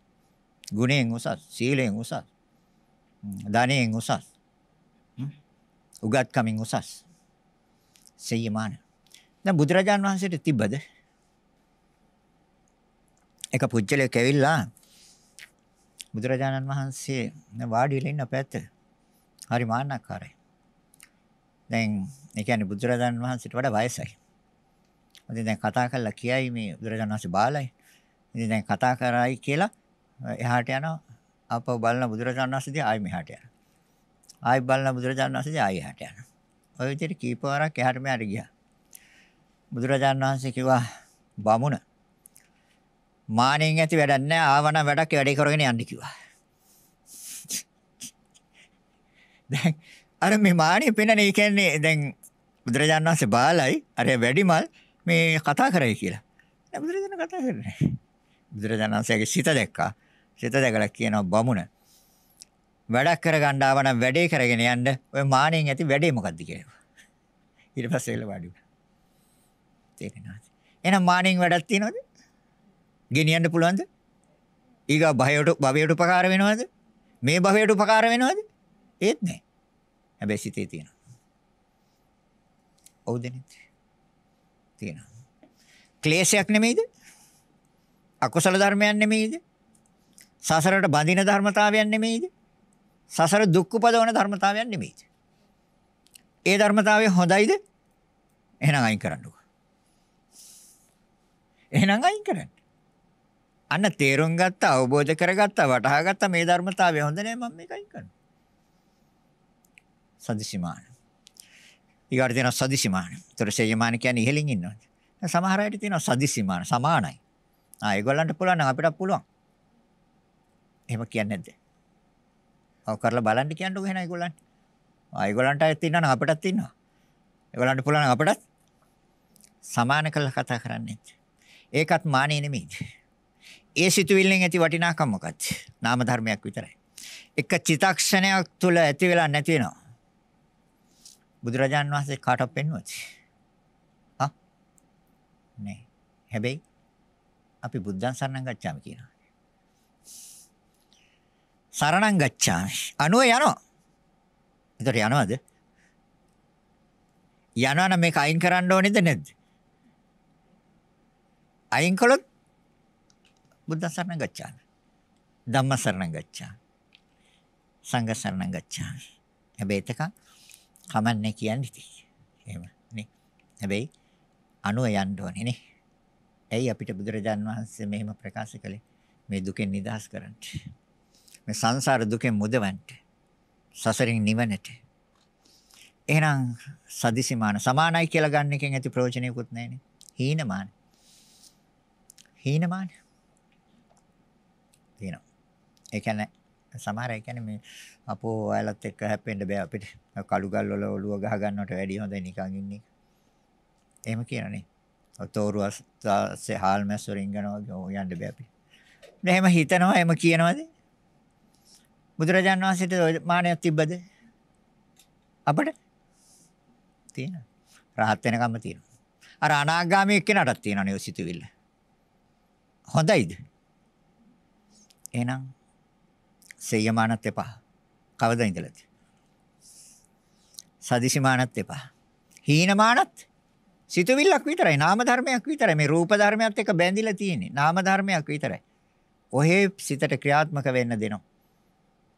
ගුණයෙන් උසස්, සීලෙන් උසස්, ධනෙන් උසස්, උගත්කමින් උසස්. සේයමාන. දැන් බුදුරජාන් වහන්සේට තිබ්බද? එක පුජ්‍යලෙක් ඇවිල්ලා බුදුරජාණන් වහන්සේ වාඩි වෙලා ඉන්න පැත්ත හරි මාන්නක්කාරයි. දැන් ඒ කියන්නේ බුදුරජාණන් වහන්සේට වඩා වයසයි. ඉතින් දැන් කතා කරලා කියයි මේ බුදුරජාණන් වහන්සේ බාලයි. ඉතින් දැන් කතා කරයි කියලා එහාට යනවා. අපව බලන බුදුරජාණන් වහන්සේ ආයි මෙහාට යනවා. ආයි බලන බුදුරජාණන් වහන්සේ ආයි එහාට යනවා. ඔය විදිහට කීප වරක් එහාට මෙහාට ගියා. බුදුරජාණන් වහන්සේ කිව්වා බමුණ මානෙන් ඇති වැඩක් නැහැ. ආවනම් වැඩක් වැඩේ කරගෙන යන්න කිව්වා. දැන් අර මේ මානෙ පෙන්වන ඒ කියන්නේ දැන් බුදුරජාණන් වහන්සේ බාලයි අර වැඩිමල් මේ කතා කරයි කියලා. නෑ බුදුරජාණන් කතා කරන්නේ. බුදුරජාණන් වහන්සේගේ සිත දැක්කා. සිත දැකලා කියනවා බමුණ. වැඩක් කරගන්න ආව නම් වැඩේ කරගෙන යන්න ඔය මානෙන් ඇති වැඩේ මොකද්ද කියලා. ඊට පස්සේ එළ වාඩි වුණා. තේරෙනවද? එහෙනම් මානෙන් වැඩක් තියනවද? ගෙනියන්න පුළුවන්ද? ඊගා භයයට භවයට උපකාර වෙනවද? මේ භවයට උපකාර වෙනවද? ඒත් නෑ. හැබැයි සිතේ තියෙනවා. ඔව්ද නේද? තියෙනවා. ක්ලේශයක් නෙමෙයිද? අකුසල ධර්මයක් නෙමෙයිද? සසරට බඳින ධර්මතාවයක් නෙමෙයිද? සසර දුක් උපදවන ධර්මතාවයක් නෙමෙයිද? ඒ ධර්මතාවය හොඳයිද? එහෙනම් අයින් කරන්නකෝ. එහෙනම් අයින් කරන්න. අන්න තේරුම් ගත්තා අවබෝධ කරගත්තා වටහා ගත්තා මේ ධර්මතාවය හොඳ නෑ මම මේකයි කරන්නේ. සදිසිමාන. ඊගාට තියෙනවා සදිසිමාන. ඒතර සේයමාන කියන්නේ ඉහලින් ඉන්නවා. සමහර අයට තියෙනවා සදිසිමාන සමානයි. ආ ඒගොල්ලන්ට පුළුවන් නම් අපිටත් පුළුවන්. එහෙම කියන්නේ නැද්ද? ඔව් කරලා බලන්න කියන්නකෝ එහෙනම් ඒගොල්ලන්. ආ ඒගොල්ලන්ට අයත් ඉන්නවා නම් අපිටත් ඉන්නවා. ඒගොල්ලන්ට පුළුවන් නම් අපිටත් සමාන කළා කතා කරන්නේ. ඒකත් මානෙ නෙමෙයි. ඒ සිතුවිල්ලෙන් ඇති වටිනාකම මොකක්ද? නාම ධර්මයක් විතරයි. එක චිතක්ෂණයක් තුල ඇති වෙලා නැති වෙනවා. බුදුරජාන් වහන්සේ කාටවත් පෙන්වුවද? හා? නෑ. හැබැයි අපි බුද්ධං සරණං ගච්ඡාමි කියනවා. සරණං ගච්ඡාමි. අනුව යනවා. එතකොට යනවද? යනවා නම් මේක අයින් කරන්න ඕනේද නැද්ද? අයින් කළොත් බුද්ධ සරණ ගච්ඡාමි. ධම්ම සරණ ගච්ඡාමි. සංඝ සරණ ගච්ඡාමි. හැබැයි එතකන් කමන්නේ කියන්නේ ඉතින්. එහෙම නේ. හැබැයි අනුව යන්න ඕනේ නේ. ඇයි අපිට බුදුරජාන් වහන්සේ මෙහෙම ප්‍රකාශ කළේ? මේ දුකෙන් නිදහස් කරන්න. මේ සංසාර දුකෙන් මුදවන්න. සසරින් නිවනට. එහෙනම් සදිසිමාන සමානයි කියලා ගන්න එකෙන් ඇති ප්‍රයෝජනයකුත් නැහැ නේ. හීනමාන. හීනමාන. තියෙනවා. ඒ කියන්නේ සමහර අය කියන්නේ මේ අපෝ ඔයාලත් එක්ක හැප්පෙන්න බෑ අපිට. කළු ගල් වල ඔළුව ගහ ගන්නට වැඩිය හොඳයි නිකන් ඉන්නේ. එහෙම කියනනේ. තෝරු අස්සේ හාල් මැස් වලින් යනවා යන්න බෑ අපිට. එහෙම හිතනවා එහෙම කියනවාද? බුදුරජාන් වහන්සේට මානයක් තිබ්බද? අපිට තියෙන. රහත් වෙනකම්ම තියෙනවා. අර අනාගාමී එක්කෙනාටත් තියෙනනේ ඔය සිතුවිල්ල. හොඳයිද? එහෙනම් සෙයමානත් එපා. කවදා ඉඳලාද? සදිසිමානත් එපා. හීනමානත් සිතුවිල්ලක් විතරයි. නාම ධර්මයක් විතරයි. මේ රූප ධර්මයක් එක්ක බැඳිලා තියෙන්නේ. නාම ධර්මයක් විතරයි. ඔහේ සිතට ක්‍රියාත්මක වෙන්න දෙනවා.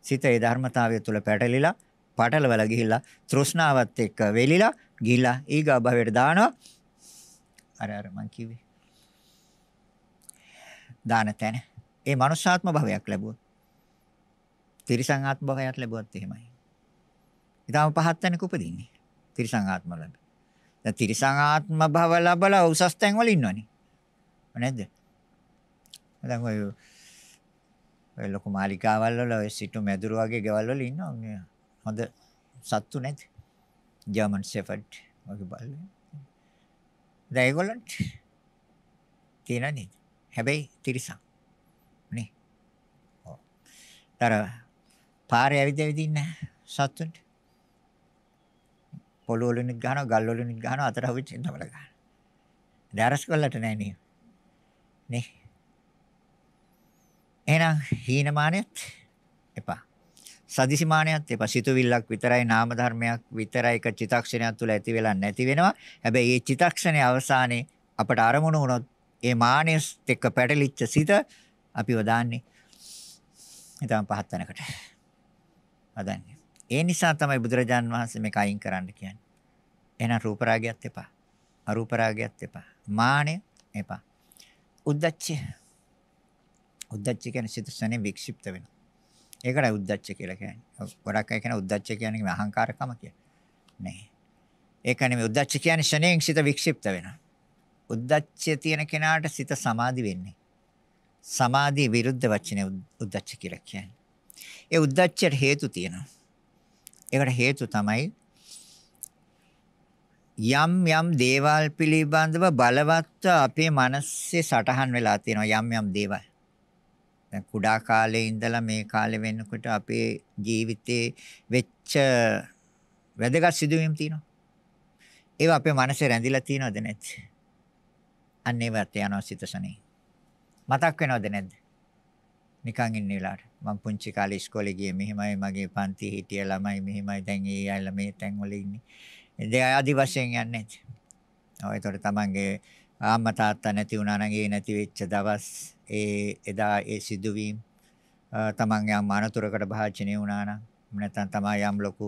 සිත ඒ ධර්මතාවය තුළ පැටලිලා, පටලවලා ගිහිල්ලා, තෘෂ්ණාවත් එක්ක වෙලිලා ගිහිලා ඊගා භවයට දානවා. අර අර මං කිව්වේ. දාන තැන ඒ මනුෂ්‍යාත්ම භවයක් ලැබුවොත්. තිරිසන් ආත්ම භවයක් ලැබුවත් එහෙමයි. ඊටම පහත් තැනක උපදින්නේ. තිරිසන් ආත්ම ලැබ. දැන් තිරිසන් ආත්ම භව ලැබලා උසස් තැන් වල ඉන්නවනේ. නේද? දැන් ඔය ඔය ලොකු මාලිකාවල් වල ඔය සිටු මැදුරු වගේ ගෙවල් වල ඉන්නවා. හොඳ සත්තු නැති. ජර්මන් ෂෙෆර්ඩ් වගේ බල්ලෝ. දැන් ඒගොල්ලන්ට තියෙන නේද? හැබැයි තිරිසන් අර පාරේ ඇවිද ඇවිද ඉන්න සත්තුන්ට. පොළොව වලින් ගහනවා, ගල් වලින් ගහනවා, අතර හුවිච්ච තමල ගහනවා. දැරස් කොල්ලට නෑ නේ. නේ. එහෙනම් හීනමානෙත් එපා. සදිසිමානයත් එපා. සිතුවිල්ලක් විතරයි නාම ධර්මයක් විතරයි එක චිතක්ෂණයක් තුළ ඇති වෙලා නැති වෙනවා. හැබැයි මේ චිතක්ෂණයේ අවසානයේ අපට අරමුණු වුණොත් ඒ මානෙස් එක්ක පැටලිච්ච සිත අපිව දාන්නේ ඊටම පහත් වෙනකොට. හදන්නේ. ඒ නිසා තමයි බුදුරජාන් වහන්සේ මේක අයින් කරන්න කියන්නේ. එහෙනම් රූප රාගයත් එපා. අරූප රාගයත් එපා. මාණය එපා. උද්දච්චය. උද්දච්ච කියන්නේ සිත ස්වනේ වික්ෂිප්ත වෙනවා. ඒකට උද්දච්ච කියලා කියන්නේ. ගොඩක් අය කියන උද්දච්ච කියන්නේ මේ අහංකාරකම කියලා. නෑ. ඒක නෙමෙයි උද්දච්ච කියන්නේ ෂණයෙන් සිත වික්ෂිප්ත වෙනවා. උද්දච්චය තියෙන කෙනාට සිත සමාධි වෙන්නේ. සමාධිය විරුද්ධ වචනේ උද්දච්ච කියලා කියන්නේ. ඒ උද්දච්චයට හේතු තියෙනවා. ඒකට හේතු තමයි යම් යම් දේවල් පිළිබඳව බලවත් අපේ මනසේ සටහන් වෙලා තියෙනවා යම් යම් දේවල්. දැන් කුඩා කාලේ ඉඳලා මේ කාලේ වෙනකොට අපේ ජීවිතේ වෙච්ච වැදගත් සිදුවීම් තියෙනවා. ඒවා අපේ මනසේ රැඳිලා තියෙනවද නැත්ද? අන්න ඒවට යනවා සිතසනේ. මතක් වෙනවද නැද්ද? නිකන් ඉන්න වෙලාවට මම පුංචි කාලේ ඉස්කෝලේ ගියේ මෙහෙමයි මගේ පන්ති හිටිය ළමයි මෙහෙමයි දැන් ඒ අය ළමයි තැන් වල ඉන්නේ. ඒ ආදි වශයෙන් යන්නේ. ඔය ඒතකොට තමන්ගේ ආම්මා තාත්තා නැති වුණා නම් ඒ නැති වෙච්ච දවස් ඒ එදා ඒ සිදුවීම් තමන් යම් අනතුරකට භාජනය වුණා නම් නැත්නම් තමා යම් ලොකු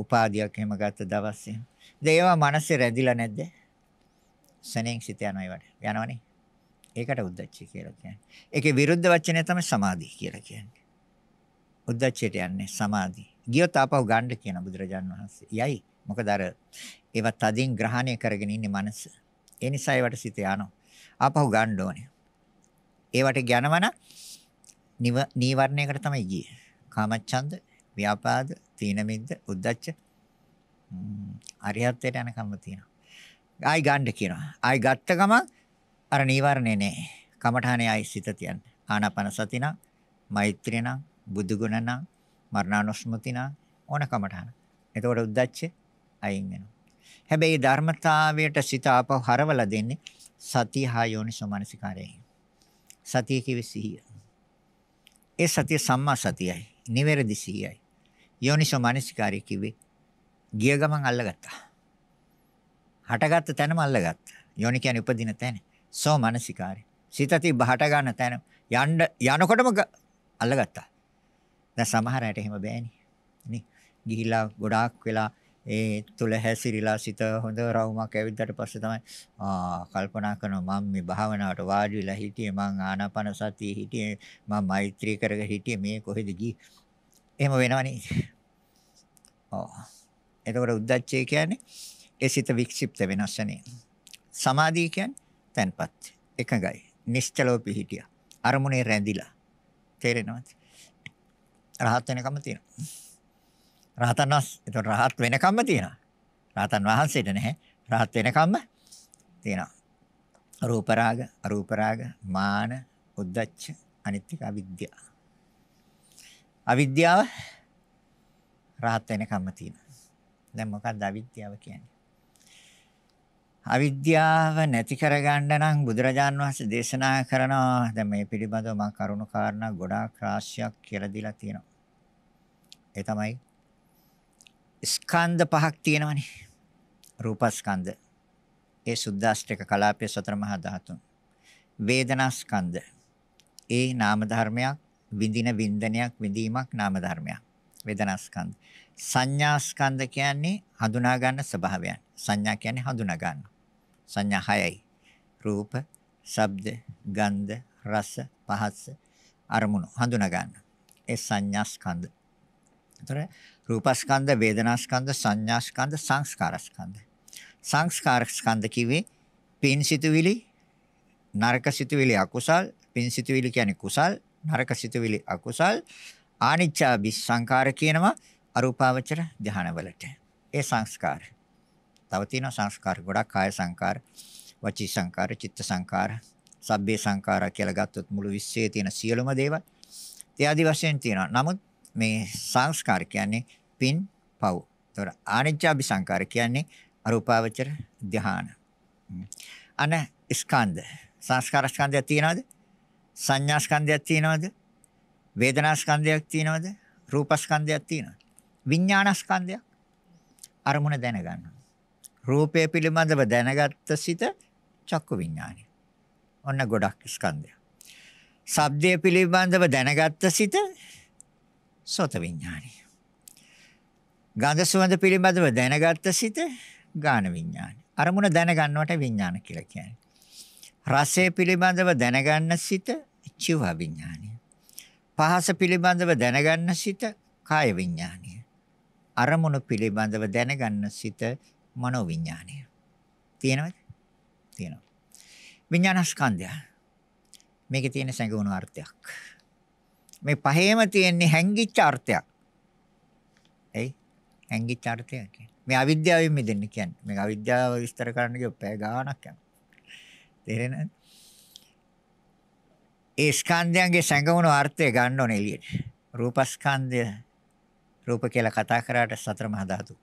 උපාධියක් එහෙම ගත්ත දවස් එහෙම. ඒවා මනසේ රැඳිලා නැද්ද? සනෙන් සිත යනවා ඒවට. යනවනේ. ඒකට උද්දච්චය කියලා කියන්නේ. ඒකේ විරුද්ධ වචනය තමයි සමාධි කියලා කියන්නේ. උද්දච්චයට යන්නේ සමාධි. ගියොත් ආපහු ගන්න කියන බුදුරජාන් වහන්සේ. යයි. මොකද අර ඒවා තදින් ග්‍රහණය කරගෙන ඉන්නේ මනස. ඒ නිසා ඒවට සිත යනවා. ආපහු ගන්න ඕනේ. ඒවට යනවන නීවරණයකට තමයි ගියේ. කාමච්ඡන්ද, ව්‍යාපාද, තීනමිද්ධ, උද්දච්ච. අරියත්තේට යනකම්ම තියෙනවා. ආයි ගන්න කියනවා. ආයි ගත්ත ගමන් අර නීවරණේ නෑ. කමඨානේ ආයි සිත තියන්න. ආනාපාන සතින, මෛත්‍රිණ, බුදු ගුණණ, මරණානුස්මතින ඕන කමඨාන. එතකොට උද්දච්ච අයින් වෙනවා. හැබැයි ධර්මතාවයට සිත ආපහු හරවලා දෙන්නේ සතිය හා යෝනිසෝමනසිකාරයෙන්. සතිය කිවි සිහිය. ඒ සතිය සම්මා සතියයි. නිවැරදි සිහියයි. යෝනිසෝමනසිකාරය කිව්වේ ගිය ගමන් අල්ලගත්තා. හටගත්ත තැනම අල්ලගත්තා. යෝනි කියන්නේ උපදින තැන. සෝමනසිකාරය. සිත තිබහට ගන්න තැන යන්න යනකොටම අල්ලගත්තා. දැන් සමහර අයට එහෙම බෑනේ. නේ. ගිහිලා ගොඩාක් වෙලා ඒ තුල හැසිරීලා සිත හොඳ රවුමක් ඇවිද්දාට පස්සේ තමයි ආ කල්පනා කරනවා මම මේ භාවනාවට වාඩි වෙලා හිටියේ මං ආනාපාන සතිය හිටියේ මම මෛත්‍රී කරගෙන හිටියේ මේ කොහෙද ගියේ එහෙම වෙනවනේ ඔව් එතකොට උද්දච්චය කියන්නේ ඒ සිත වික්ෂිප්ත වෙනස් වෙන සමාධිය කියන්නේ තැන්පත් එකඟයි නිශ්චලව පිහිටියා අරමුණේ රැඳිලා තේරෙනවද රහත් වෙනකම තියෙනවා රහතන් වහන්සේ ඒතකොට රහත් වෙනකම්ම තියෙනවා රහතන් වහන්සේට නැහැ රහත් වෙනකම්ම තියෙනවා රූප රාග අරූප රාග මාන උද්දච්ච අනිත්‍ය අවිද්‍යාව අවිද්‍යාව රහත් වෙනකම්ම තියෙනවා දැන් මොකක්ද අවිද්‍යාව කියන්නේ අවිද්‍යාව නැති කරගන්න නම් බුදුරජාන් වහන්සේ දේශනා කරනවා දැන් මේ පිළිබඳව මම කරුණු කාරණා ගොඩාක් රාශියක් කියලා දීලා තියෙනවා. ඒ තමයි ස්කන්ධ පහක් තියෙනවනේ. රූපස්කන්ධ. ඒ සුද්දාෂ්ටක කලාපයේ සතර මහා ධාතුන්. වේදනාස්කන්ධ. ඒ නාම ධර්මයක් විඳින වින්දනයක් විඳීමක් නාම ධර්මයක්. වේදනාස්කන්ධ. සංඥාස්කන්ධ කියන්නේ හඳුනා ගන්න ස්වභාවයන්. සංඥා කියන්නේ හඳුනා ගන්න. සංඥා හයයි. රූප, ශබ්ද, ගන්ධ, රස, පහස අරමුණු හඳුනා ගන්න. ඒ සංඥාස්කන්ධ. ඒතර රූපස්කන්ධ, වේදනාස්කන්ධ, සංඥාස්කන්ධ, සංස්කාරස්කන්ධ. සංස්කාරස්කන්ධ කිව්වේ පින්සිතුවිලි, නරකසිතුවිලි අකුසල්, පින්සිතුවිලි කියන්නේ කුසල්, නරකසිතුවිලි අකුසල්, ආනිච්ඡාබි සංකාර කියනවා අරූපාවචර ධානවලට. ඒ සංස්කාරය තව තියෙනවා සංස්කාර ගොඩක් කාය සංකාර, වචී සංකාර, චිත්ත සංකාර, සබ්බේ සංකාර කියලා ගත්තොත් මුළු විශ්වයේ තියෙන සියලුම දේවල් ඒ ආදි වශයෙන් තියෙනවා. නමුත් මේ සංස්කාර කියන්නේ පින් පව්. ඒතොර ආනිච්ඡාභි සංකාර කියන්නේ අරූපාවචර ධාන. අන ස්කන්ධ සංස්කාර ස්කන්ධයක් තියෙනවද? සංඥා ස්කන්ධයක් තියෙනවද? වේදනා ස්කන්ධයක් තියෙනවද? රූප ස්කන්ධයක් තියෙනවද? විඥාන ස්කන්ධයක් අරමුණ දැනගන්නවා. රූපය පිළිබඳව දැනගත්ත සිත චක්කු විඥානය. ඔන්න ගොඩක් ස්කන්ධය. ශබ්දය පිළිබඳව දැනගත්ත සිත සෝත විඥානය. ගන්ධ සුවඳ පිළිබඳව දැනගත්ත සිත ගාන විඥානය. අරමුණ දැනගන්නවට විඥාන කියලා කියන්නේ. රසය පිළිබඳව දැනගන්න සිත චිව විඥානය. පහස පිළිබඳව දැනගන්න සිත කාය විඥානය. අරමුණු පිළිබඳව දැනගන්න සිත මනෝ විඥානය. තියෙනවද? තියෙනවා. විඥානස්කන්ධය. මේකේ තියෙන සංගුණ අර්ථයක්. මේ පහේම තියෙන්නේ හැංගිච්ච අර්ථයක්. එයි හැංගිච්ච අර්ථයක් කියන්නේ. මේ අවිද්‍යාවෙන් මිදෙන්න කියන්නේ. මේක අවිද්‍යාව විස්තර කරන්න කිව්ව පැය ගාණක් යනවා. තේරෙනවද? ඒ ස්කන්ධයන්ගේ සංගුණ අර්ථය ගන්න ඕනේ එළියට. රූපස්කන්ධය රූප කියලා කතා කරාට සතර මහා ධාතු.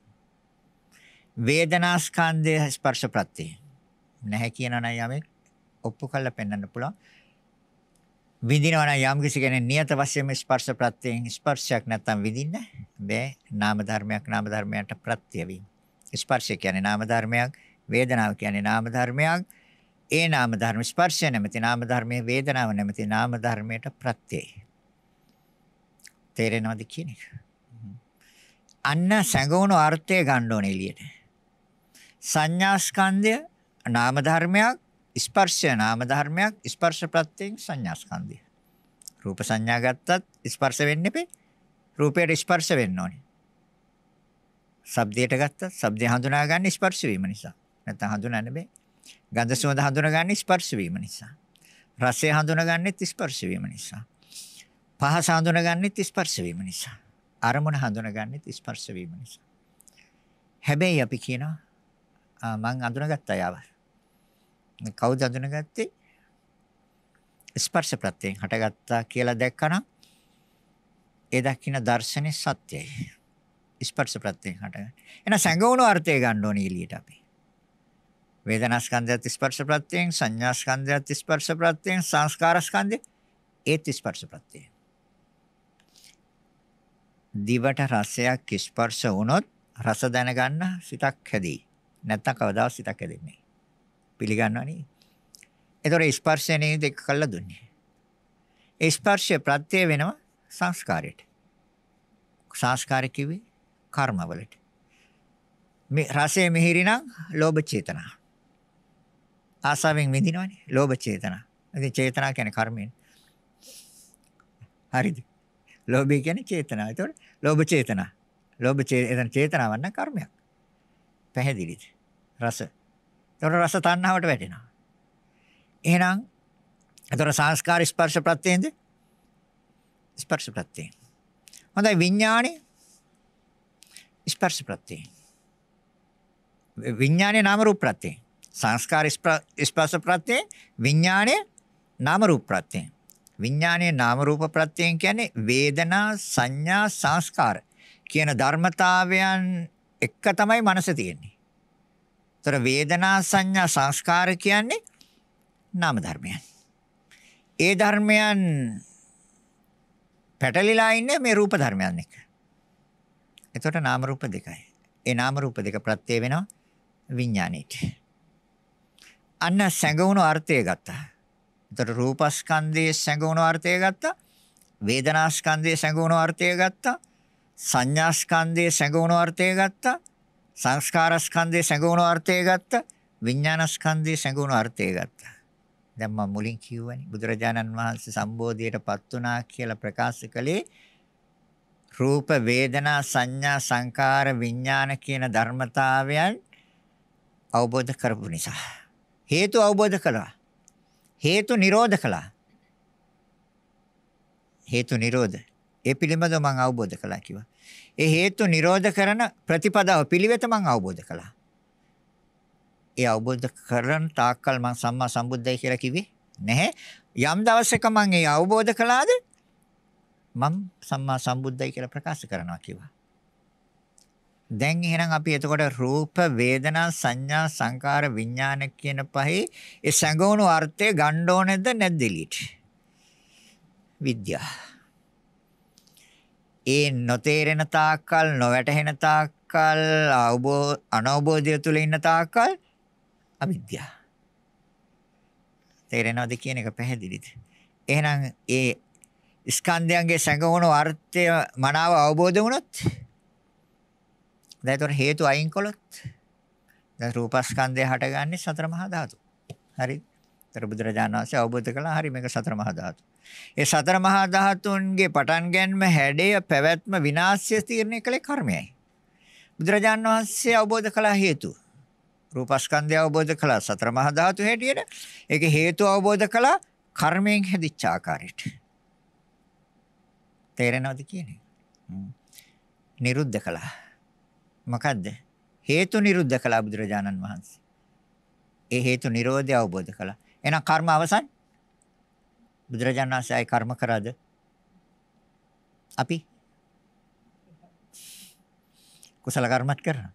වේදනාස්කන්ධය ස්පර්ශ ප්‍රත්‍ය නැහැ කියනවනම් යමෙක් ඔප්පු කරලා පෙන්වන්න පුළුවන් විඳිනවනම් යම් කිසි කෙනෙක් නියත වශයෙන්ම ස්පර්ශ ප්‍රත්‍යයෙන් ස්පර්ශයක් නැත්තම් විඳින්න බෑ නාම ධර්මයක් නාම ධර්මයට ප්‍රත්‍ය වීම ස්පර්ශය කියන්නේ නාම ධර්මයක් වේදනාව කියන්නේ නාම ධර්මයක් ඒ නාම ධර්ම ස්පර්ශය නැමැති නාම ධර්මයේ වේදනාව නැමැති නාම ධර්මයට ප්‍රත්‍යයයි තේරෙනවද කියන එක අන්න සැඟවුණු අර්ථය ගන්න ඕනේ එළියට සංඥාස්කන්ධය නාම ධර්මයක් ස්පර්ශය නාම ධර්මයක් ස්පර්ශ ප්‍රත්‍යයෙන් සංඥාස්කන්ධය. රූප සංඥා ගත්තත් ස්පර්ශ වෙන්නේ පෙ රූපයට ස්පර්ශ වෙන්න ඕනේ. ශබ්දයට ගත්තත් ශබ්දය හඳුනා ගන්න ස්පර්ශ වීම නිසා. නැත්නම් හඳුනන්න බෑ. ගන්ධ සුවඳ හඳුනා ගන්න ස්පර්ශ වීම නිසා. රසය හඳුනාගන්නෙත් ස්පර්ශ වීම නිසා. පහස හඳුනාගන්නෙත් ස්පර්ශ වීම නිසා. අරමුණ හඳුනාගන්නෙත් ස්පර්ශ වීම නිසා. හැබැයි අපි කියනවා ආ මං අඳුනගත්තා යාව. කවුද අඳුනගත්තේ? ස්පර්ශ ප්‍රත්‍යයෙන් හටගත්තා කියලා දැක්කනම් ඒ දකින්න දර්ශනේ සත්‍යයි. ස්පර්ශ ප්‍රත්‍යයෙන් හටගන්න. එහෙනම් සංගෝණ අර්ථය ගන්න ඕනේ එළියට අපි. වේදනාස්කන්ධයත් ස්පර්ශ ප්‍රත්‍යයෙන්, සංඥාස්කන්ධයත් ස්පර්ශ ප්‍රත්‍යයෙන්, සංස්කාරස්කන්ධය ඒත් ස්පර්ශ ප්‍රත්‍යයෙන්. දිවට රසයක් ස්පර්ශ වුණොත් රස දැනගන්න සිතක් හැදී. නැත්තම් කවදාවත් සිතක් හැදෙන්නේ නැහැ. පිළිගන්නවා නේද? ඒතොර ස්පර්ශය නේද එක කළා දුන්නේ. ස්පර්ශය ප්‍රත්‍ය වෙනවා සංස්කාරයට. සංස්කාර කිව්වේ කර්මවලට. මේ රසය මිහිරි නම් ලෝභ චේතනා. ආසාවෙන් විඳිනවනේ ලෝභ චේතනා. ඉතින් චේතනා කියන්නේ කර්මයෙන්. හරිද? ලෝභය කියන්නේ චේතනා. ඒතකොට ලෝභ චේතනා. ලෝභ චේතන චේතනාවන් නම් කර්මයක්. පැහැදිලිද? රස. එතකොට රස තණ්හාවට වැටෙනවා. එහෙනම් එතකොට සංස්කාර ස්පර්ශ ප්‍රත්‍යයෙන්ද? ස්පර්ශ ප්‍රත්‍යයෙන්. හොඳයි විඥානේ ස්පර්ශ ප්‍රත්‍යයෙන්. විඥානේ නාම රූප ප්‍රත්‍යයෙන්. සංස්කාර ස්පර්ශ ප්‍රත්‍යයෙන් විඥානේ නාම රූප ප්‍රත්‍යයෙන්. විඥානේ නාම රූප ප්‍රත්‍යයෙන් කියන්නේ වේදනා සංඥා සංස්කාර කියන ධර්මතාවයන් එක තමයි මනස තියෙන්නේ. ඒතර වේදනා සංඥා සංස්කාර කියන්නේ නාම ධර්මයන්. ඒ ධර්මයන් පැටලිලා ඉන්නේ මේ රූප ධර්මයන් එක්ක. එතකොට නාම රූප දෙකයි. ඒ නාම රූප දෙක ප්‍රත්‍ය වෙනවා විඥාණයට. අන්න සැඟවුණු අර්ථය ගත්තා. එතකොට රූපස්කන්ධයේ සැඟවුණු අර්ථය ගත්තා. වේදනාස්කන්ධයේ සැඟවුණු අර්ථය ගත්තා. සංඥාස්කන්ධයේ සැඟවුණු අර්ථය ගත්තා. සංස්කාරස්කන්ධයේ සැඟවුණු අර්ථය ගත්තා. විඥානස්කන්ධයේ සැඟවුණු අර්ථය ගත්තා. දැන් මම මුලින් කිව්වනේ බුදුරජාණන් වහන්සේ සම්බෝධියටපත් වුණා කියලා ප්‍රකාශ කළේ රූප වේදනා සංඥා සංකාර විඥාන කියන ධර්මතාවයන් අවබෝධ කරපු නිසා හේතු අවබෝධ කළා හේතු නිරෝධ කළා හේතු නිරෝධ ඒ පිළිබඳව මම අවබෝධ කළා කිව්වා ඒ හේතු නිරෝධ කරන ප්‍රතිපදාව පිළිවෙත මම අවබෝධ කළා. ඒ අවබෝධ කරන තාක්කල් මම සම්මා සම්බුද්දයි කියලා කිව්වේ නැහැ. යම් දවසක මම ඒ අවබෝධ කළාද මම සම්මා සම්බුද්දයි කියලා ප්‍රකාශ කරනවා කිව්වා. දැන් එහෙනම් අපි එතකොට රූප වේදනා සංඥා සංකාර විඥාන කියන පහේ ඒ සංගෝණු අර්ථය ගන්න ඕනේද නැද්ද එලීට විද්‍යාව ඒ නොතේරෙන තාක්කල් නොවැටහෙන තාක්කල් අවබෝ අනවබෝධය තුල ඉන්න තාක්කල් අවිද්‍යාව. තේරෙනවද කියන එක පැහැදිලිද? එහෙනම් ඒ ස්කන්ධයන්ගේ සංගමන අර්ථය මනාව අවබෝධ වුණොත් දැන් හේතු අයින් කළොත් දැන් රූපස්කන්ධය හටගන්නේ සතර මහා ධාතු. හරිද? ඒතර බුදුරජාණන් වහන්සේ අවබෝධ කළා හරි මේක සතර මහා ධාතු. ඒ සතර මහා ධාතුන්ගේ පටන් ගැනීම හැඩය පැවැත්ම විනාශය තීරණය කළේ කර්මයයි. බුදුරජාන් වහන්සේ අවබෝධ කළා හේතු. රූපස්කන්ධය අවබෝධ කළා සතර මහා ධාතු හැටියට. ඒකේ හේතු අවබෝධ කළා කර්මයෙන් හැදිච්ච ආකාරයට. තේරෙනවද කියන්නේ? නිරුද්ධ කළා. මොකද්ද? හේතු නිරුද්ධ කළා බුදුරජාණන් වහන්සේ. ඒ හේතු නිරෝධය අවබෝධ කළා. එහෙනම් කර්ම අවසන්? බුදුරජාණන් වහන්සේ ආයි කර්ම කරාද? අපි කුසල කර්මත් කරනවා.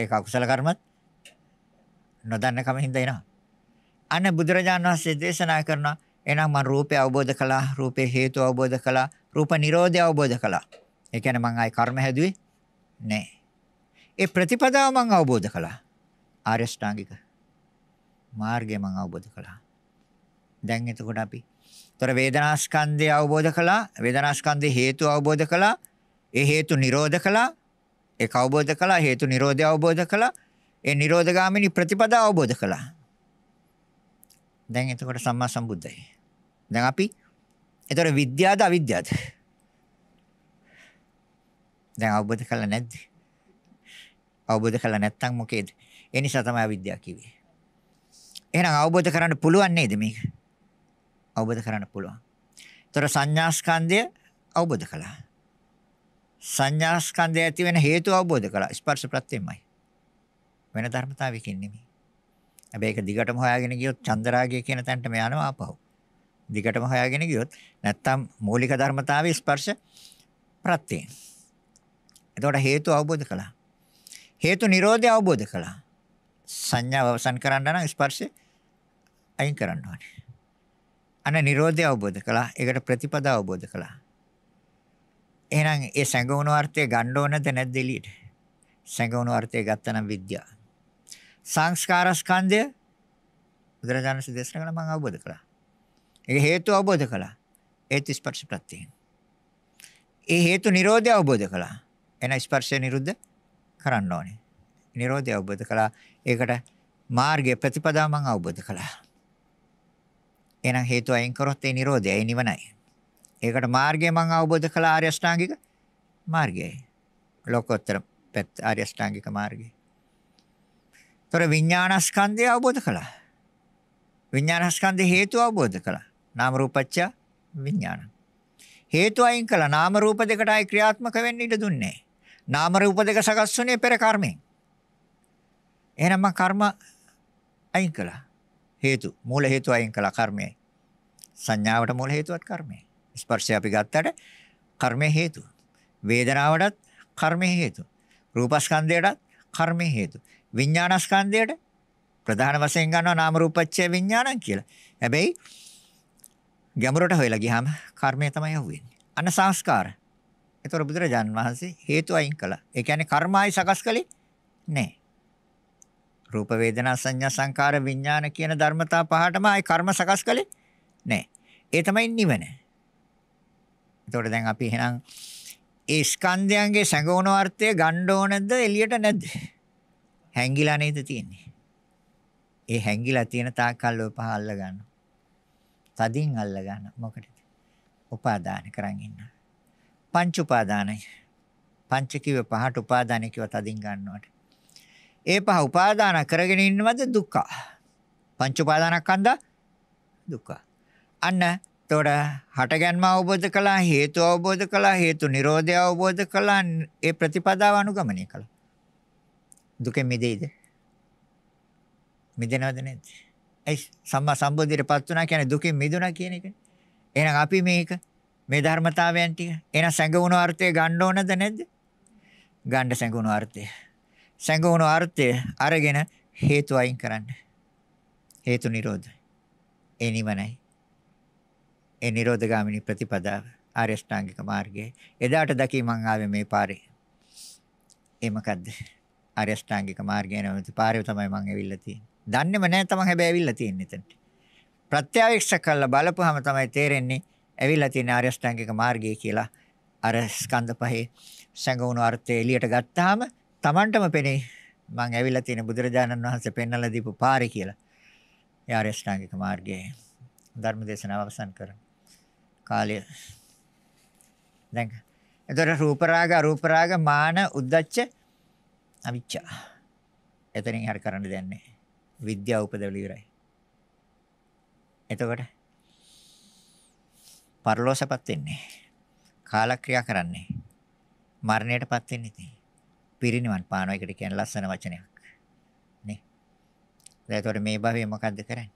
ඒක අකුසල කර්මත් නොදන්න කම හින්දා එනවා. අන්න බුදුරජාණන් වහන්සේ දේශනා කරනවා එහෙනම් මම රූපය අවබෝධ කළා, රූපේ හේතු අවබෝධ කළා, රූප නිරෝධය අවබෝධ කළා. ඒ කියන්නේ මම ආයි කර්ම හැදුවේ නෑ. ඒ ප්‍රතිපදාව මම අවබෝධ කළා. ආර්ය ශ්‍රාංගික මාර්ගය මම අවබෝධ කළා. දැන් එතකොට අපි තොර වේදනාස්කන්ධය අවබෝධ කළා වේදනාස්කන්ධේ හේතු අවබෝධ කළා ඒ හේතු නිරෝධ කළා ඒක අවබෝධ කළා හේතු නිරෝධය අවබෝධ කළා ඒ නිරෝධගාමිනී ප්‍රතිපදාව අවබෝධ කළා දැන් එතකොට සම්මා සම්බුද්ධයි දැන් අපි එතකොට විද්‍යාවද අවිද්‍යාවද දැන් අවබෝධ කළා නැද්ද අවබෝධ කළා නැත්නම් මොකේද ඒ නිසා තමයි අවිද්‍යාව කිව්වේ එහෙනම් අවබෝධ කරන්න පුළුවන් නේද මේක අවබෝධ කරන්න පුළුවන්. ඒතර සංඥාස්කන්ධය අවබෝධ කළා. සංඥාස්කන්ධය ඇති වෙන හේතු අවබෝධ කළා. ස්පර්ශ ප්‍රත්‍යයමයි. වෙන ධර්මතාවයකින් නෙමෙයි. හැබැයි ඒක දිගටම හොයාගෙන ගියොත් චන්දරාගය කියන තැනට මේ යනවා ආපහු. දිගටම හොයාගෙන ගියොත් නැත්තම් මූලික ධර්මතාවයේ ස්පර්ශ ප්‍රත්‍යයෙන්. එතකොට හේතු අවබෝධ කළා. හේතු නිරෝධය අවබෝධ කළා. සංඥාව අවසන් කරන්න නම් ස්පර්ශය අයින් කරන්න ඕනේ. අන්න Nirodha අවබෝධ කළා. ඒකට ප්‍රතිපදා අවබෝධ කළා. එහෙනම් ඒ සංගුණ වර්ථය ගන්න ඕනද නැද්ද එළියට? සංගුණ වර්ථය ගත්තනම් විද්‍යාව. සංස්කාර ස්කන්ධය බුදුරජාණන් ශ්‍රී දේශනා කළා මම අවබෝධ කළා. ඒක හේතු අවබෝධ කළා. ඒත් ස්පර්ශ ප්‍රත්‍යයෙන්. ඒ හේතු Nirodha අවබෝධ කළා. එන ස්පර්ශය නිරුද්ධ කරන්න ඕනේ. Nirodha අවබෝධ කළා. ඒකට මාර්ගය ප්‍රතිපදාව මම අවබෝධ කළා. එහෙනම් හේතු අයින් කරොත් ඒ Nirodhaයයි නිවනයි. ඒකට මාර්ගය මම අවබෝධ කළා ආර්ය අෂ්ටාංගික මාර්ගයයි. ලෝකෝත්තර පැත්ත ආර්ය අෂ්ටාංගික මාර්ගය. ତොර විඥානස්කන්ධය අවබෝධ කළා. විඥානස්කන්ධේ හේතු අවබෝධ කළා. නාම රූපච්ඡ විඥාන. හේතු අයින් කළා නාම රූප දෙකටයි ක්‍රියාත්මක වෙන්න ඉඩ දුන්නේ. නාම රූප දෙක සකස් වුණේ පෙර කර්මෙන්. එහෙනම් මම කර්ම අයින් කළා. හේතු මූල හේතු අයින් කළා කර්මයයි. සංඥාවට මූල හේතුවත් කර්මයයි. ස්පර්ශය අපි ගත්තට කර්මයේ හේතු. වේදනාවටත් කර්මයේ හේතු. රූපස්කන්ධයටත් කර්මයේ හේතු. විඥානස්කන්ධයට ප්‍රධාන වශයෙන් ගන්නවා නාම රූපච්ඡය විඥානං කියලා. හැබැයි ගැඹුරට හොයලා ගියාම කර්මය තමයි යවෙන්නේ. අන්න සංස්කාර. ඒතර බුදුරජාන් වහන්සේ හේතු අයින් කළා. ඒ කියන්නේ කර්මයි සකස් කළේ නැහැ. රූප වේදනා සංඥා සංකාර විඥාන කියන ධර්මතා පහටම ආයි කර්ම සකස් කළේ නෑ. ඒ තමයි නිවන. එතකොට දැන් අපි එහෙනම් ඒ ස්කන්ධයන්ගේ සැඟවුණ අර්ථය ගන්න ඕනද එළියට නැද්ද? හැංගිලා නේද තියෙන්නේ. ඒ හැංගිලා තියෙන තාක්කල් ඔය පහ අල්ල ගන්න. තදින් අල්ල ගන්න. මොකටද? උපාදාන කරන් ඉන්න. පංච උපාදානයි. පංච කිව පහට උපාදානය කිව තදින් ගන්නවට. ඒ පහ උපාදාන කරගෙන ඉන්නවද දුක්ඛ. පංච උපාදානස්කන්ධ දුක්ඛ. අන්න එතකොට හටගන්ම අවබෝධ කළා, හේතු අවබෝධ කළා, හේතු නිරෝධය අවබෝධ කළා, ඒ ප්‍රතිපදාව අනුගමනය කළා. දුකෙන් මිදෙයිද? මිදෙනවද නැද්ද? ඒ සම්මා සම්බුද්ධියටපත් වුණා කියන්නේ දුකෙන් මිදුණා කියන එක. එහෙනම් අපි මේක මේ ධර්මතාවයන් ටික එහෙනම් සැඟවුණු අර්ථය ගන්න ඕනද නැද්ද? ගන්න සැඟවුණු අර්ථය. සැඟවුණු අර්ථය අරගෙන හේතු අයින් කරන්න. හේතු නිරෝධය. ඒ නිවනයි. ඒ නිරෝධගාමිනී ප්‍රතිපදාව ආර්ය ශ්‍රාංගික මාර්ගයේ එදාට දකි මං ආවේ මේ පාරේ. ඒ මොකද්ද? ආර්ය ශ්‍රාංගික මාර්ගය නැමති පාරේ තමයි මං ඇවිල්ලා තියෙන්නේ. දන්නේම නැහැ තමන් හැබැයි ඇවිල්ලා තියෙන්නේ එතනට. ප්‍රත්‍යවේක්ෂ කළා බලපුවාම තමයි තේරෙන්නේ ඇවිල්ලා තියෙන ආර්ය ශ්‍රාංගික මාර්ගය කියලා. අර ස්කන්ධ පහේ සැඟවුණු අර්ථය එළියට ගත්තාම Tamanටම පෙනේ මං ඇවිල්ලා තියෙන බුදුරජාණන් වහන්සේ පෙන්වලා දීපු පාරේ කියලා. ඒ ආර්ය ශ්‍රාංගික මාර්ගයේ ධර්ම දේශනාව අවසන් කරන කාලය. දැන් එතකොට රූප රාග අරූප රාග මාන උද්දච්ච අවිච්ඡා. එතනින් හර කරන්න දෙන්නේ. විද්‍යාව උපදවල ඉවරයි. එතකොට පරලෝසපත් වෙන්නේ. කාලක්‍රියා කරන්නේ. මරණයටපත් වෙන්නේ. පිරිනිවන් පානවා. ඒකට කියන්නේ ලස්සන වචනයක්. නේ. ඒතකොට මේ භවයේ මොකද්ද කරන්නේ?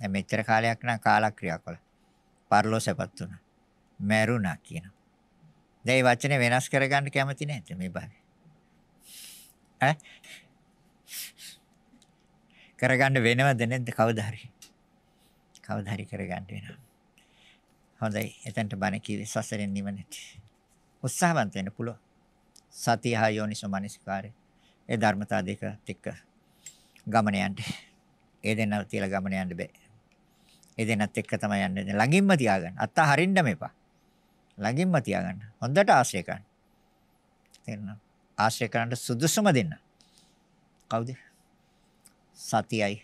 දැන් මෙච්චර කාලයක් නම් කාලක්‍රියා කළා. පරලෝසෙපත් වුණා. මැරුණා කියනවා. දැන් මේ වචනේ වෙනස් කරගන්න කැමති නැද්ද මේ භවයේ? ඈ? කරගන්න වෙනවද නැද්ද කවදා හරි? කවදා හරි කරගන්න වෙනවා. හොඳයි. එතනට බණ කිව්වේ සසරෙන් නිවනට. උත්සාහවන්ත වෙන්න පුළුවන්. සතිය හා යෝනිසෝ මනසිකාරය. ඒ ධර්මතා දෙක ටික ගමන යන්න. ඒ දෙන්නව තියලා ගමන යන්න බෑ. ඒ දෙන්නත් එක්ක තමයි යන්නේ. ළඟින්ම තියාගන්න. අත්ත හරින්න මේපා. ළඟින්ම තියාගන්න. හොඳට ආශ්‍රය කරන්න. තේරෙනවද? ආශ්‍රය කරන්න සුදුසුම දෙන්න. කවුද? සතියයි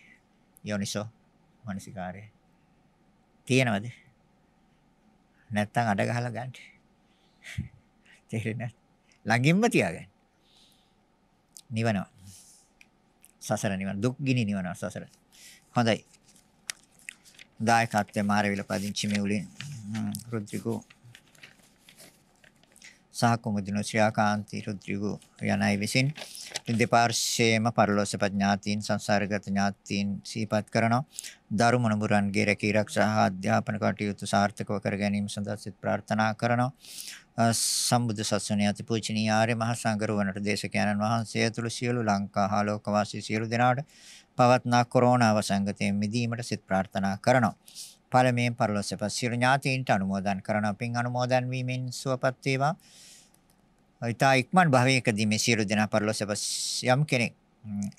යෝනිසෝ මනසිකාරය. තියෙනවද? නැත්තම් අඩ ගහලා ගන්න. තේරෙන්නේ ළඟින්ම තියාගන්න. නිවනවා. සසර නිවන දුක් ගිනි නිවනවා සසර. හොඳයි. දායකත්වයේ මාරවිල පදිංචි මේ උලින් රුද්‍රිගෝ සහ කුමුදිනෝ ශ්‍රියාකාන්ති රුද්‍රිගෝ යනයි විසින් දෙපාර්ශ්වයේම පරිලෝසප ඥාතීන් සංසාරගත ඥාතීන් සිහිපත් කරනවා. දරු මොනබුරන්ගේ රැකී ආරක්ෂා හා අධ්‍යාපන කටයුතු සාර්ථකව කර ගැනීම සඳහා සිත ප්‍රාර්ථනා කරනවා. සම්බුද්ධ සසුනේ අති පූජනීය ආර්ය මහ සංඝරුවනට දේශකයන්න් වහන්සේ ඇතුළු සියලු ලංකා හා ලෝකවාසී සියලු දෙනාට පවත්නා කොරෝනා වසංගතයෙන් මිදීමට සිත ප්‍රාර්ථනා කරනවා. පළමුවෙන් පරිලෝසප සියලු ඥාතීන්ට අනුමෝදන් කරන පින් අනුමෝදන් වීමෙන් සුවපත් වේවා. ඉතා ඉක්මන් භවයකදී මේ සියලු දෙනා පරලොස්සපස් යම් කෙනෙක්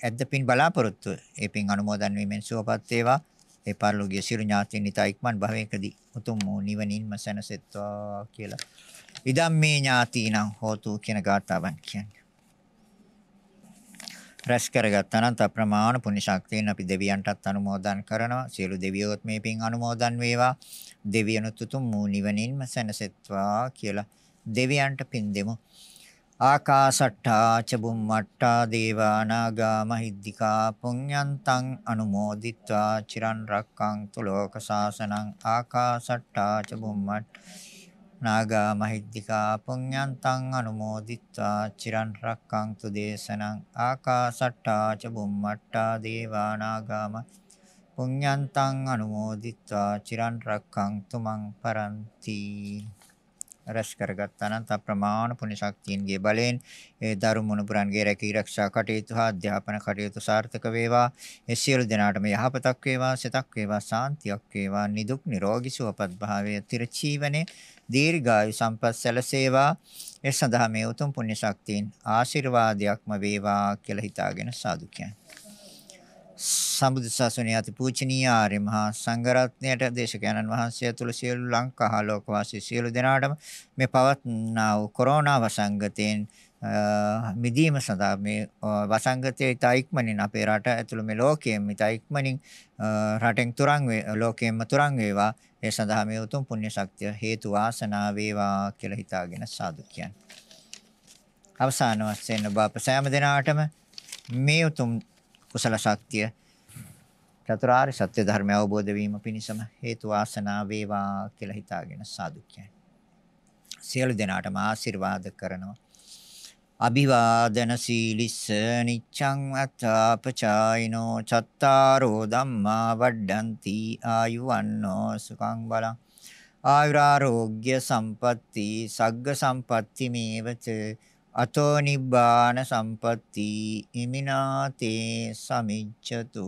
ඇද්ද පින් බලාපොරොත්තු ඒ පින් අනුමෝදන් වීමෙන් සුවපත් වේවා ඒ පරලෝකීය සියලු ඥාතීන් ඉතා ඉක්මන් භවයකදී උතුම් වූ නිවනින්ම සැනසෙත්වා කියලා ඉදම් මේ ඥාතීනම් හෝතු කියන ගාථාවන් කියන්නේ රැස් කරගත් අනන්ත ප්‍රමාණ පුණ්‍ය ශක්තියෙන් අපි දෙවියන්ටත් අනුමෝදන් කරනවා සියලු දෙවියොත් මේ පින් අනුමෝදන් වේවා දෙවියනුත් උතුම් වූ නිවනින්ම සැනසෙත්වා කියලා දෙවියන්ට පින් දෙමු ආකාසට්ඨා ච බුම්මට්ඨා දේවානාගා මහිද්దికා පුඤ්ඤන්තං අනුමෝදිත්වා චිරන් රක්ඛන්තු ලෝක සාසනං ආකාසට්ඨා ච බුම්මට් නාගා මහිද්దికා පුඤ්ඤන්තං අනුමෝදිත්වා චිරන් රක්ඛන්තු දේශනං ආකාසට්ඨා ච බුම්මට්ඨා දේවානාගාම පුඤ්ඤන්තං අනුමෝදිත්වා චිරන් රක්ඛන්තු මං පරන්ති රැස් කරගත් අනන්ත අප්‍රමාණ පුණ්‍ය ශක්තියන්ගේ බලයෙන් ඒ දරු මුණුපුරන්ගේ රැකී ආරක්ෂා කටයුතු හා අධ්‍යාපන කටයුතු සාර්ථක වේවා. ඒ සියලු දෙනාටම යහපතක් වේවා, සිතක් වේවා, සාන්තියක් වේවා, නිදුක් නිරෝගී සුවපත් භාවය, තිරචීවනේ දීර්ඝායු සම්පත් සැලසේවා. ඒ සඳහා මේ උතුම් පුණ්‍ය ශක්තියන් ආශිර්වාදයක්ම වේවා කියලා හිතාගෙන සාදු කියන්නේ සම්බුදු සසුනේ අති පූජනීය ආර්ය මහා සංඝරත්නයට දේශකයන්න් වහන්සේ ඇතුළු සියලු ලංකා ලෝකවාසී සියලු දෙනාටම මේ පවත්නා වූ කොරෝනා වසංගතයෙන් මිදීම සඳහා මේ වසංගතයේ ඉතා ඉක්මනින් අපේ රට ඇතුළු මේ ලෝකයෙන් ඉතා ඉක්මනින් රටෙන් තුරන් වේ ලෝකයෙන්ම තුරන් වේවා ඒ සඳහා මේ උතුම් පුණ්‍ය ශක්තිය හේතු වාසනා වේවා කියලා හිතාගෙන සාදු කියන්නේ අවසාන වශයෙන් ඔබ අප සෑම දිනාටම මේ උතුම් කුසල ශක්තිය චතුරාර්ය සත්‍ය ධර්මය අවබෝධ වීම පිණිසම හේතු වාසනා වේවා කියලා හිතාගෙන සාදු කියන්නේ. සියලු දෙනාටම ආශිර්වාද කරනවා. අභිවාදන සීලිස්ස නිච්ඡං අත්තාපචායිනෝ චත්තාරෝ ධම්මා වඩ්ඩಂತಿ ආයුවන්නෝ සුඛං බලං ආයුරාෝග්‍ය සම්පatti සග්ග සම්පatti මේවච අතෝ නිබ්බාන සම්පatti ඉමිනාතේ සමිච්ඡතු